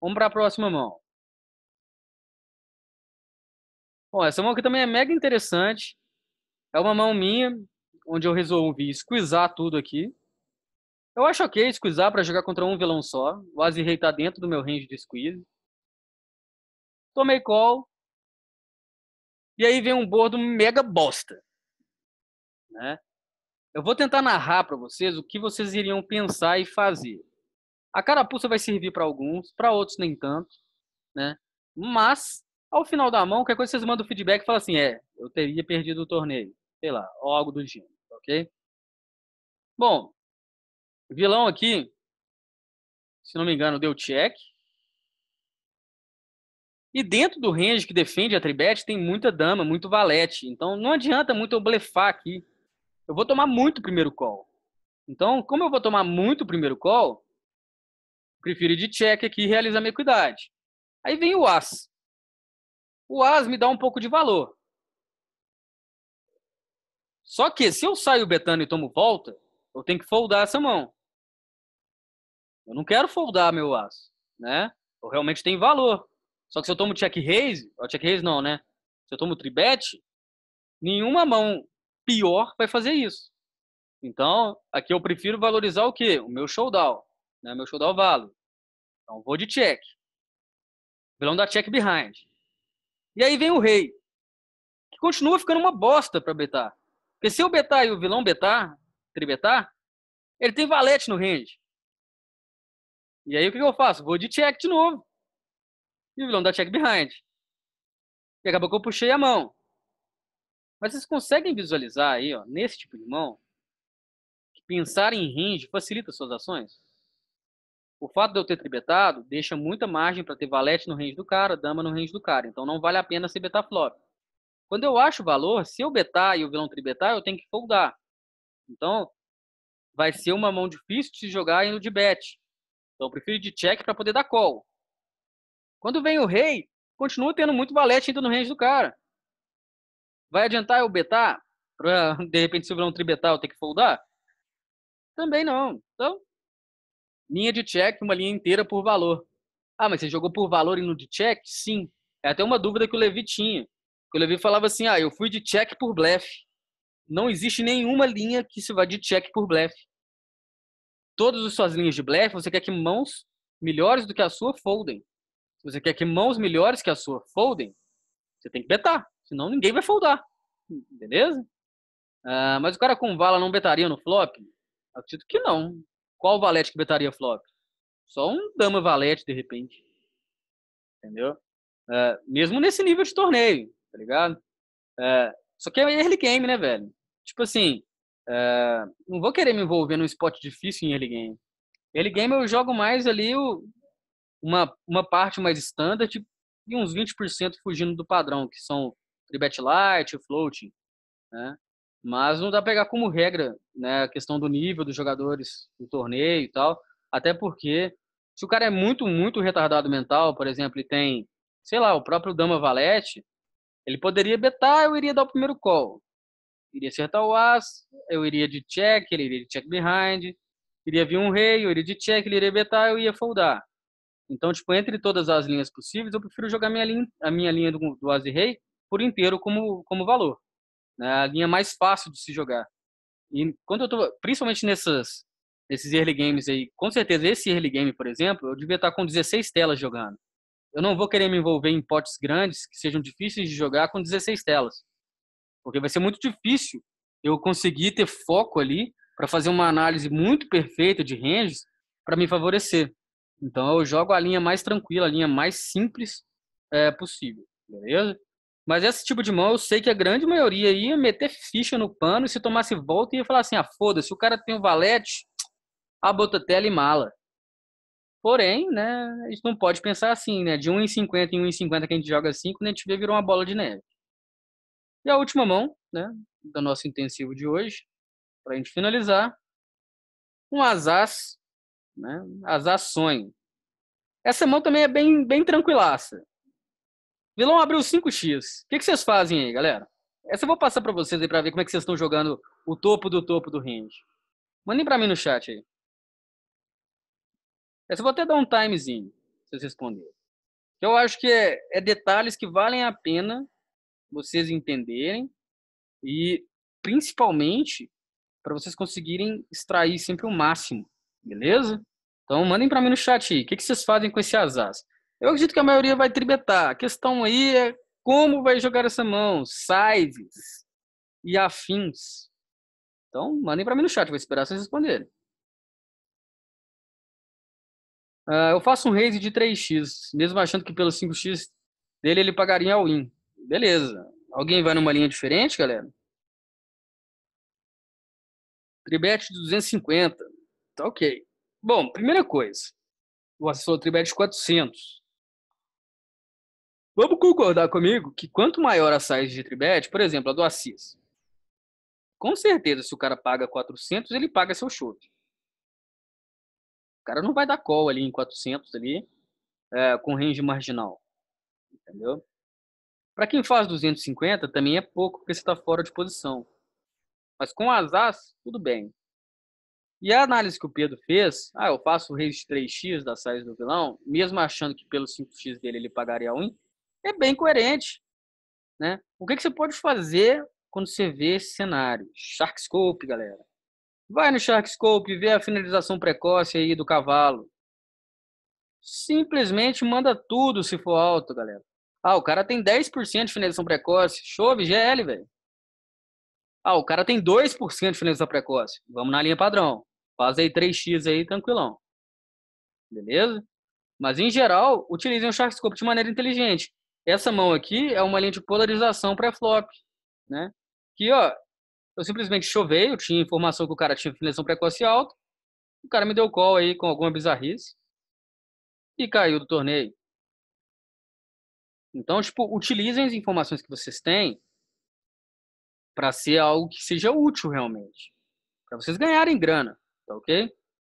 Vamos para a próxima mão. Bom, essa mão aqui também é mega interessante. É uma mão minha, onde eu resolvi squeezar tudo aqui. Eu acho ok squeezar para jogar contra um vilão só. O Azir tá dentro do meu range de squeeze. Tomei call. E aí vem um bordo mega bosta. Né? Eu vou tentar narrar para vocês o que vocês iriam pensar e fazer. A carapuça vai servir para alguns, para outros nem tanto, né? Mas ao final da mão, qualquer coisa vocês mandam o feedback e falam assim: "É, eu teria perdido o torneio" sei lá, ou algo do gênero, ok? Bom, vilão aqui, se não me engano, deu check. E dentro do range que defende a tribete tem muita dama, muito valete. Então não adianta muito eu blefar aqui. Eu vou tomar muito primeiro call. Então, como eu vou tomar muito primeiro call, prefiro ir de check aqui e realizar minha equidade. Aí vem o as. O as me dá um pouco de valor. Só que se eu saio Betano e tomo volta, eu tenho que foldar essa mão. Eu não quero foldar meu aço, né? Eu realmente tenho valor. Só que se eu tomo check raise, ou check raise não, né? Se eu tomo tribet, nenhuma mão pior vai fazer isso. Então, aqui eu prefiro valorizar o quê? O meu showdown, né? Meu showdown vale. Então, vou de check. Vilão da check behind. E aí vem o rei, que continua ficando uma bosta para betar. Porque se o Betar e o vilão Betar, Tribetar, ele tem valete no range. E aí o que eu faço? Vou de check de novo. E o vilão dá check behind. E acabou que eu puxei a mão. Mas vocês conseguem visualizar aí, ó, nesse tipo de mão, que pensar em range facilita suas ações? O fato de eu ter tribetado deixa muita margem para ter valete no range do cara, dama no range do cara. Então não vale a pena se betar flop. Quando eu acho o valor, se eu betar e o vilão tribetar, eu tenho que foldar. Então, vai ser uma mão difícil de se jogar indo de bet. Então, eu prefiro de check para poder dar call. Quando vem o rei, continua tendo muito valete indo no range do cara. Vai adiantar eu betar? Pra, <laughs> de repente, se o vilão tribetar, eu ter que foldar? Também não. Então, linha de check, uma linha inteira por valor. Ah, mas você jogou por valor e no de check? Sim. É até uma dúvida que o Levi tinha. O Levi falava assim: ah, eu fui de check por blefe. Não existe nenhuma linha que se vá de check por blefe. Todas as suas linhas de blefe, você quer que mãos melhores do que a sua foldem. Se você quer que mãos melhores que a sua foldem, você tem que betar. Senão ninguém vai foldar. Beleza? Ah, mas o cara com vala não betaria no flop? Acredito que não. Qual valete que betaria flop? Só um dama valete, de repente. Entendeu? Uh, mesmo nesse nível de torneio tá ligado? É, só que é early game, né, velho? Tipo assim, é, não vou querer me envolver num spot difícil em early game. Early game eu jogo mais ali o, uma, uma parte mais standard e uns 20% fugindo do padrão, que são free light, floating, né? Mas não dá pra pegar como regra, né, a questão do nível dos jogadores do torneio e tal, até porque se o cara é muito, muito retardado mental, por exemplo, e tem, sei lá, o próprio Dama Valete, ele poderia betar, eu iria dar o primeiro call. Iria acertar o as, eu iria de check, ele iria de check behind. Iria vir um rei, eu iria de check, ele iria betar, eu ia foldar. Então, tipo, entre todas as linhas possíveis, eu prefiro jogar minha linha, a minha linha do, do as e rei por inteiro como, como valor. Né? A linha mais fácil de se jogar. E quando eu tô, principalmente nessas, nesses early games aí, com certeza esse early game, por exemplo, eu devia estar com 16 telas jogando eu não vou querer me envolver em potes grandes que sejam difíceis de jogar com 16 telas. Porque vai ser muito difícil eu conseguir ter foco ali para fazer uma análise muito perfeita de ranges para me favorecer. Então eu jogo a linha mais tranquila, a linha mais simples é, possível, beleza? Mas esse tipo de mão eu sei que a grande maioria ia meter ficha no pano e se tomasse volta ia falar assim: ah, foda-se, o cara tem o valete, <tsk> a botatela e mala. Porém, né, a gente não pode pensar assim, né? De 1,50 em 1,50 que a gente joga 5, né, a gente vê virou uma bola de neve. E a última mão, né, do nosso intensivo de hoje, para a gente finalizar, um asas, né, asas sonho. Essa mão também é bem, bem tranquilaça. Vilão abriu 5x. O que, que vocês fazem aí, galera? Essa eu vou passar para vocês aí para ver como é que vocês estão jogando o topo do topo do range. Mandem para mim no chat aí. Eu vou até dar um timezinho, se vocês responderem. Eu acho que é, é detalhes que valem a pena vocês entenderem e, principalmente, para vocês conseguirem extrair sempre o máximo, beleza? Então, mandem para mim no chat aí, o que, que vocês fazem com esse asas? Eu acredito que a maioria vai tribetar. A questão aí é como vai jogar essa mão, sizes e afins. Então, mandem para mim no chat, vou esperar vocês responderem. Uh, eu faço um raise de 3x, mesmo achando que pelo 5x dele ele pagaria all-in. Beleza. Alguém vai numa linha diferente, galera? Tribet de 250. Tá ok. Bom, primeira coisa. O assessor Tribet de 400. Vamos concordar comigo que quanto maior a size de Tribet, por exemplo, a do Assis, com certeza se o cara paga 400, ele paga seu chute cara não vai dar call ali em 400 ali é, com range marginal, entendeu? Para quem faz 250 também é pouco porque você está fora de posição. Mas com as as, tudo bem. E a análise que o Pedro fez, ah, eu faço o range 3x da size do vilão, mesmo achando que pelo 5x dele ele pagaria 1, é bem coerente. Né? O que, que você pode fazer quando você vê esse cenário? Shark Scope, galera. Vai no Sharkscope e vê a finalização precoce aí do cavalo. Simplesmente manda tudo se for alto, galera. Ah, o cara tem 10% de finalização precoce. Chove GL, velho. Ah, o cara tem 2% de finalização precoce. Vamos na linha padrão. Faz aí 3x aí, tranquilão. Beleza? Mas, em geral, utilizem o Sharkscope de maneira inteligente. Essa mão aqui é uma linha de polarização pré-flop, né? Que, ó, eu simplesmente chovei, eu tinha informação que o cara tinha finalização precoce alta. O cara me deu call aí com alguma bizarrice e caiu do torneio. Então, tipo, utilizem as informações que vocês têm para ser algo que seja útil realmente, para vocês ganharem grana, tá ok?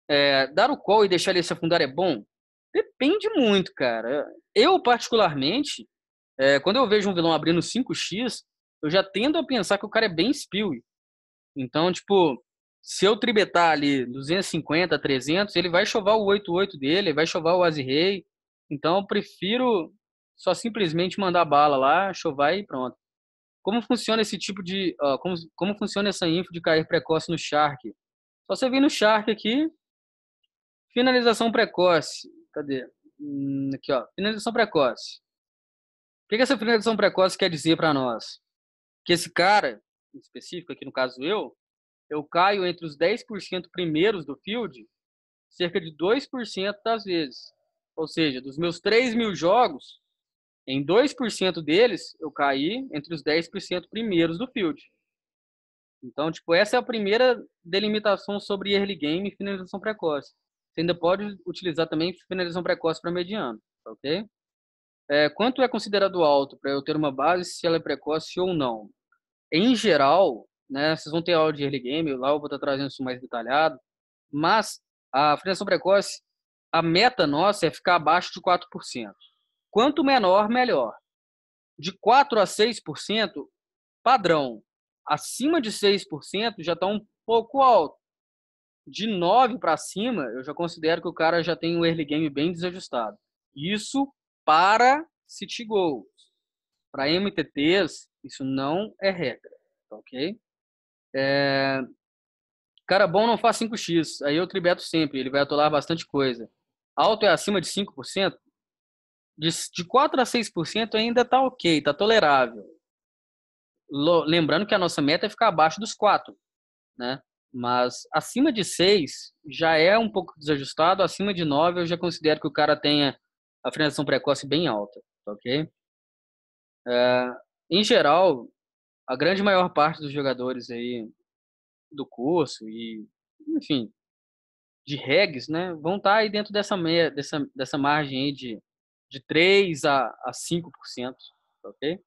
É, dar o call e deixar ele se afundar é bom? Depende muito, cara. Eu, particularmente, é, quando eu vejo um vilão abrindo 5x, eu já tendo a pensar que o cara é bem Spill. Então, tipo, se eu tribetar ali 250, 300, ele vai chovar o 8-8 dele, vai chovar o Azirei. Então, eu prefiro só simplesmente mandar bala lá, chovar e pronto. Como funciona esse tipo de. como, como funciona essa info de cair precoce no Shark? Só você vir no Shark aqui. Finalização precoce. Cadê? Hum, aqui, ó. Finalização precoce. O que, que essa finalização precoce quer dizer para nós? Que esse cara, específico, aqui no caso eu, eu caio entre os 10% primeiros do field cerca de 2% das vezes. Ou seja, dos meus 3 mil jogos, em 2% deles eu caí entre os 10% primeiros do field. Então, tipo, essa é a primeira delimitação sobre early game e finalização precoce. Você ainda pode utilizar também finalização precoce para mediano, ok? É, quanto é considerado alto para eu ter uma base se ela é precoce ou não? em geral, né, vocês vão ter aula de early game, lá eu vou estar trazendo isso mais detalhado, mas a frenação precoce, a meta nossa é ficar abaixo de 4%. Quanto menor, melhor. De 4% a 6%, padrão. Acima de 6% já está um pouco alto. De 9 para cima, eu já considero que o cara já tem um early game bem desajustado. Isso para City Goals. Para MTTs, isso não é regra, tá ok? É... Cara bom não faz 5x, aí eu tribeto sempre, ele vai atolar bastante coisa. Alto é acima de 5%? De, de 4 a 6% ainda tá ok, tá tolerável. Lembrando que a nossa meta é ficar abaixo dos 4, né? Mas acima de 6 já é um pouco desajustado, acima de 9 eu já considero que o cara tenha a frenação precoce bem alta, tá ok? Uh, em geral, a grande maior parte dos jogadores aí do curso e, enfim, de regs, né, vão estar tá aí dentro dessa meia, dessa, dessa margem aí de, de 3 a, a 5%, ok?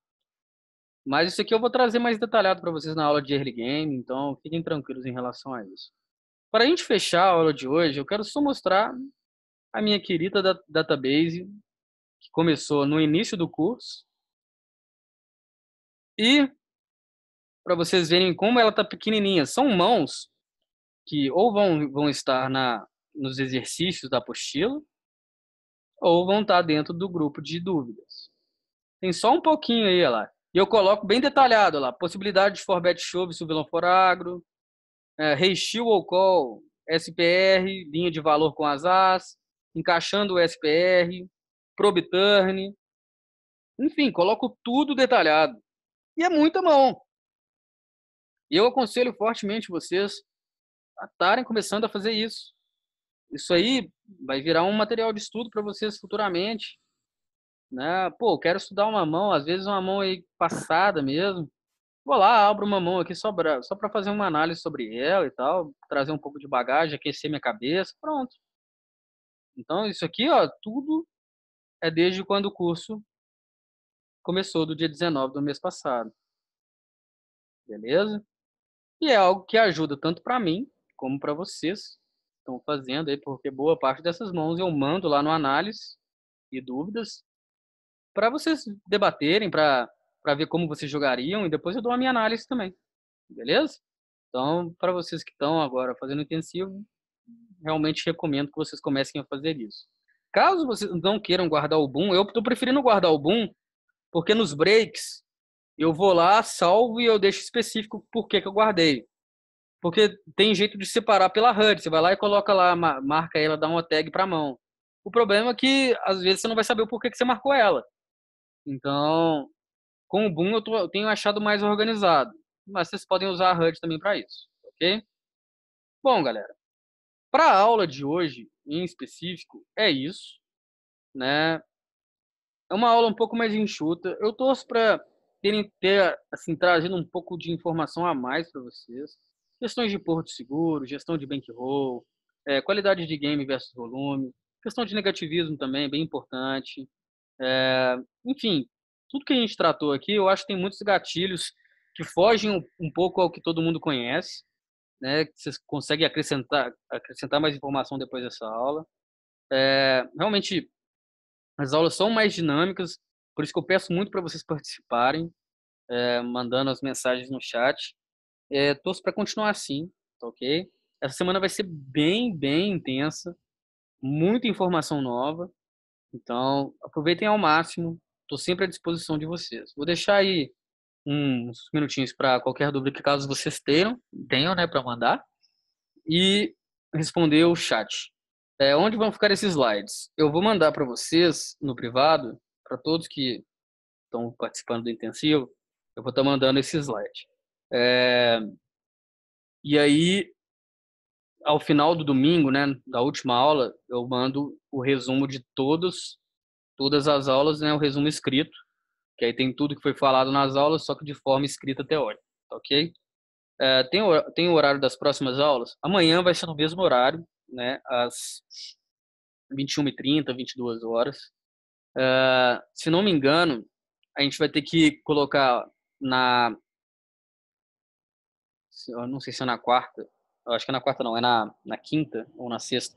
Mas isso aqui eu vou trazer mais detalhado para vocês na aula de early game, então fiquem tranquilos em relação a isso. Para a gente fechar a aula de hoje, eu quero só mostrar a minha querida database que começou no início do curso e para vocês verem como ela tá pequenininha, são mãos que ou vão, vão estar na nos exercícios da apostila ou vão estar tá dentro do grupo de dúvidas. Tem só um pouquinho aí, lá. E eu coloco bem detalhado lá. Possibilidade de forbet chove, subilão foragro, é, ou call, SPR, linha de valor com as as, encaixando o SPR, probe turn. Enfim, coloco tudo detalhado. E é muita mão. E eu aconselho fortemente vocês a estarem começando a fazer isso. Isso aí vai virar um material de estudo para vocês futuramente. Né? Pô, quero estudar uma mão, às vezes uma mão aí passada mesmo. Vou lá, abro uma mão aqui só para só fazer uma análise sobre ela e tal, trazer um pouco de bagagem, aquecer minha cabeça, pronto. Então, isso aqui, ó, tudo é desde quando o curso começou do dia 19 do mês passado. Beleza? E é algo que ajuda tanto para mim como para vocês estão fazendo aí, porque boa parte dessas mãos eu mando lá no análise e dúvidas para vocês debaterem, para para ver como vocês jogariam e depois eu dou a minha análise também. Beleza? Então, para vocês que estão agora fazendo intensivo, realmente recomendo que vocês comecem a fazer isso. Caso vocês não queiram guardar o boom, eu estou preferindo guardar o boom porque nos breaks, eu vou lá, salvo e eu deixo específico por que, que eu guardei. Porque tem jeito de separar pela HUD. Você vai lá e coloca lá, marca ela, dá uma tag para mão. O problema é que, às vezes, você não vai saber o porquê que você marcou ela. Então, com o Boom, eu, tô, eu tenho achado mais organizado. Mas vocês podem usar a HUD também para isso, ok? Bom, galera, para a aula de hoje, em específico, é isso. Né? É uma aula um pouco mais enxuta. Eu torço para terem ter assim trazendo um pouco de informação a mais para vocês. Questões de porto seguro, gestão de bankroll, é, qualidade de game versus volume, questão de negativismo também bem importante. É, enfim, tudo que a gente tratou aqui, eu acho que tem muitos gatilhos que fogem um, um pouco ao que todo mundo conhece, né? Que vocês conseguem acrescentar acrescentar mais informação depois dessa aula. É, realmente as aulas são mais dinâmicas, por isso que eu peço muito para vocês participarem, é, mandando as mensagens no chat. É, torço para continuar assim, tá ok? Essa semana vai ser bem, bem intensa, muita informação nova. Então, aproveitem ao máximo. Estou sempre à disposição de vocês. Vou deixar aí uns minutinhos para qualquer dúvida que caso vocês tenham, tenham, né, para mandar e responder o chat. É, onde vão ficar esses slides? Eu vou mandar para vocês no privado, para todos que estão participando do intensivo, eu vou estar tá mandando esse slide. É, e aí, ao final do domingo, né, da última aula, eu mando o resumo de todos, todas as aulas, né, o resumo escrito, que aí tem tudo que foi falado nas aulas, só que de forma escrita teórica, tá ok? É, tem, tem o horário das próximas aulas? Amanhã vai ser no mesmo horário, né, às 21h30, 22 horas. Uh, se não me engano, a gente vai ter que colocar na. Eu não sei se é na quarta. Eu acho que é na quarta, não. É na, na quinta ou na sexta.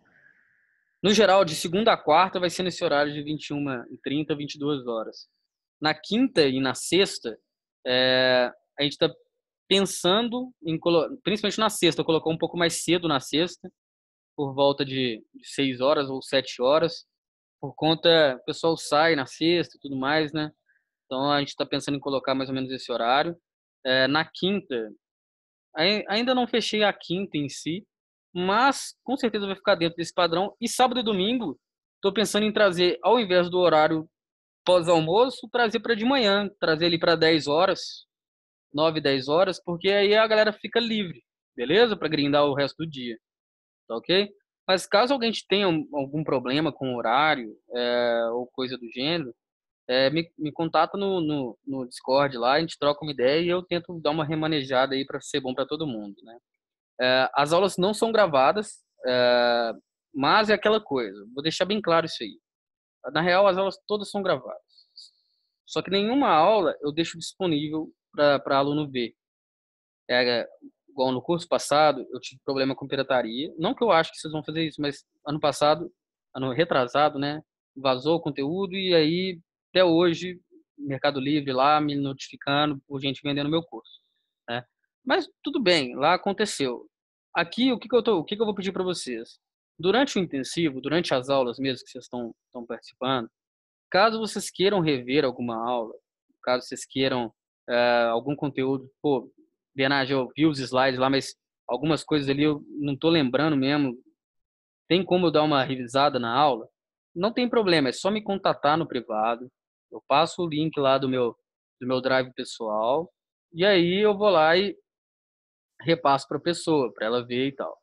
No geral, de segunda a quarta vai ser nesse horário de 21h30, 22 horas. Na quinta e na sexta, é, a gente está pensando, em, principalmente na sexta, colocar um pouco mais cedo na sexta, por volta de seis horas ou sete horas, por conta, o pessoal sai na sexta e tudo mais, né? Então a gente está pensando em colocar mais ou menos esse horário. É, na quinta, ainda não fechei a quinta em si, mas com certeza vai ficar dentro desse padrão. E sábado e domingo, estou pensando em trazer, ao invés do horário pós-almoço, trazer para de manhã, trazer ele para 10 horas, 9, 10 horas, porque aí a galera fica livre, beleza? Para grindar o resto do dia tá ok? Mas caso alguém tenha algum problema com horário é, ou coisa do gênero, é, me, me contata no, no, no, Discord lá, a gente troca uma ideia e eu tento dar uma remanejada aí para ser bom para todo mundo, né? É, as aulas não são gravadas, mas é aquela coisa, vou deixar bem claro isso aí. Na real, as aulas todas são gravadas. Só que nenhuma aula eu deixo disponível para aluno ver. É, igual no curso passado, eu tive problema com pirataria. Não que eu acho que vocês vão fazer isso, mas ano passado, ano retrasado, né? Vazou o conteúdo e aí, até hoje, Mercado Livre lá me notificando por gente vendendo meu curso, né? Mas tudo bem, lá aconteceu. Aqui, o que, que eu, tô, o que, que eu vou pedir para vocês? Durante o intensivo, durante as aulas mesmo que vocês estão participando, caso vocês queiram rever alguma aula, caso vocês queiram eh, algum conteúdo, pô, Bernard, eu vi os slides lá, mas algumas coisas ali eu não estou lembrando mesmo. Tem como eu dar uma revisada na aula? Não tem problema, é só me contatar no privado. Eu passo o link lá do meu, do meu drive pessoal. E aí eu vou lá e repasso para a pessoa, para ela ver e tal.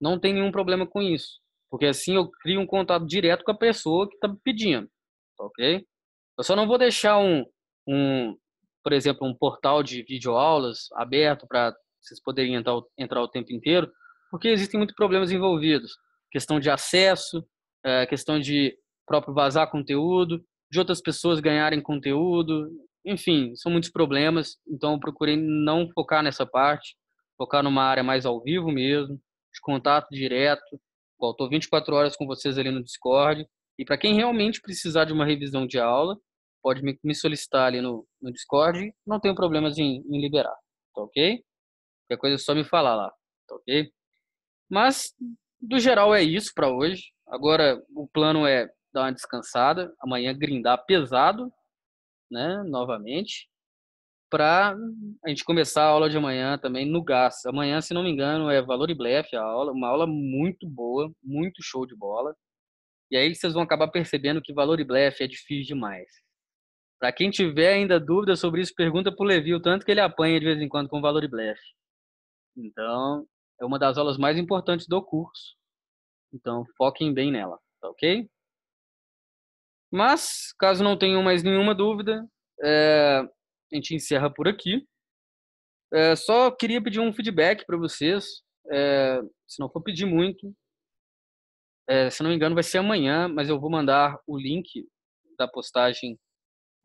Não tem nenhum problema com isso. Porque assim eu crio um contato direto com a pessoa que está me pedindo. Tá ok? Eu só não vou deixar um, um, por exemplo, um portal de videoaulas aberto para vocês poderem entrar, entrar o tempo inteiro, porque existem muitos problemas envolvidos. Questão de acesso, é, questão de próprio vazar conteúdo, de outras pessoas ganharem conteúdo, enfim, são muitos problemas, então eu procurei não focar nessa parte, focar numa área mais ao vivo mesmo, de contato direto. Estou 24 horas com vocês ali no Discord. E para quem realmente precisar de uma revisão de aula, pode me, me solicitar ali no, no Discord. Não tenho problemas em, em liberar, tá ok? Qualquer coisa é só me falar lá, tá ok? Mas, do geral, é isso para hoje. Agora, o plano é dar uma descansada, amanhã grindar pesado, né, novamente, para a gente começar a aula de amanhã também no gás. Amanhã, se não me engano, é valor e blefe a aula, uma aula muito boa, muito show de bola. E aí vocês vão acabar percebendo que valor e blefe é difícil demais. Para quem tiver ainda dúvida sobre isso, pergunta para o Levi o tanto que ele apanha de vez em quando com valor de blefe. Então, é uma das aulas mais importantes do curso. Então, foquem bem nela, tá ok? Mas, caso não tenham mais nenhuma dúvida, é, a gente encerra por aqui. É, só queria pedir um feedback para vocês. É, se não for pedir muito, é, se não me engano, vai ser amanhã, mas eu vou mandar o link da postagem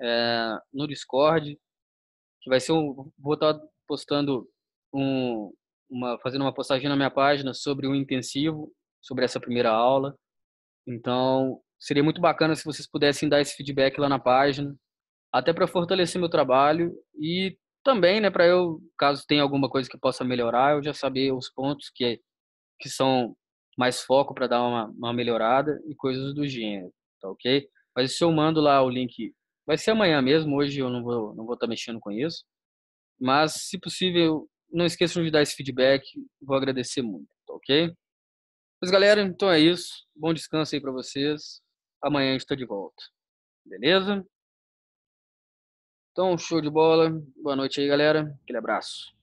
é, no Discord, que vai ser um, vou estar postando um, uma, fazendo uma postagem na minha página sobre o intensivo, sobre essa primeira aula. Então, seria muito bacana se vocês pudessem dar esse feedback lá na página, até para fortalecer meu trabalho e também, né, para eu, caso tenha alguma coisa que possa melhorar, eu já saber os pontos que que são mais foco para dar uma, uma melhorada e coisas do gênero, tá OK? Mas se eu mando lá o link Vai ser amanhã mesmo, hoje eu não vou não vou estar tá mexendo com isso. Mas, se possível, não esqueçam de dar esse feedback, vou agradecer muito, tá ok? Mas galera, então é isso. Bom descanso aí para vocês. Amanhã a gente tá de volta. Beleza? Então, show de bola. Boa noite aí, galera. Aquele abraço.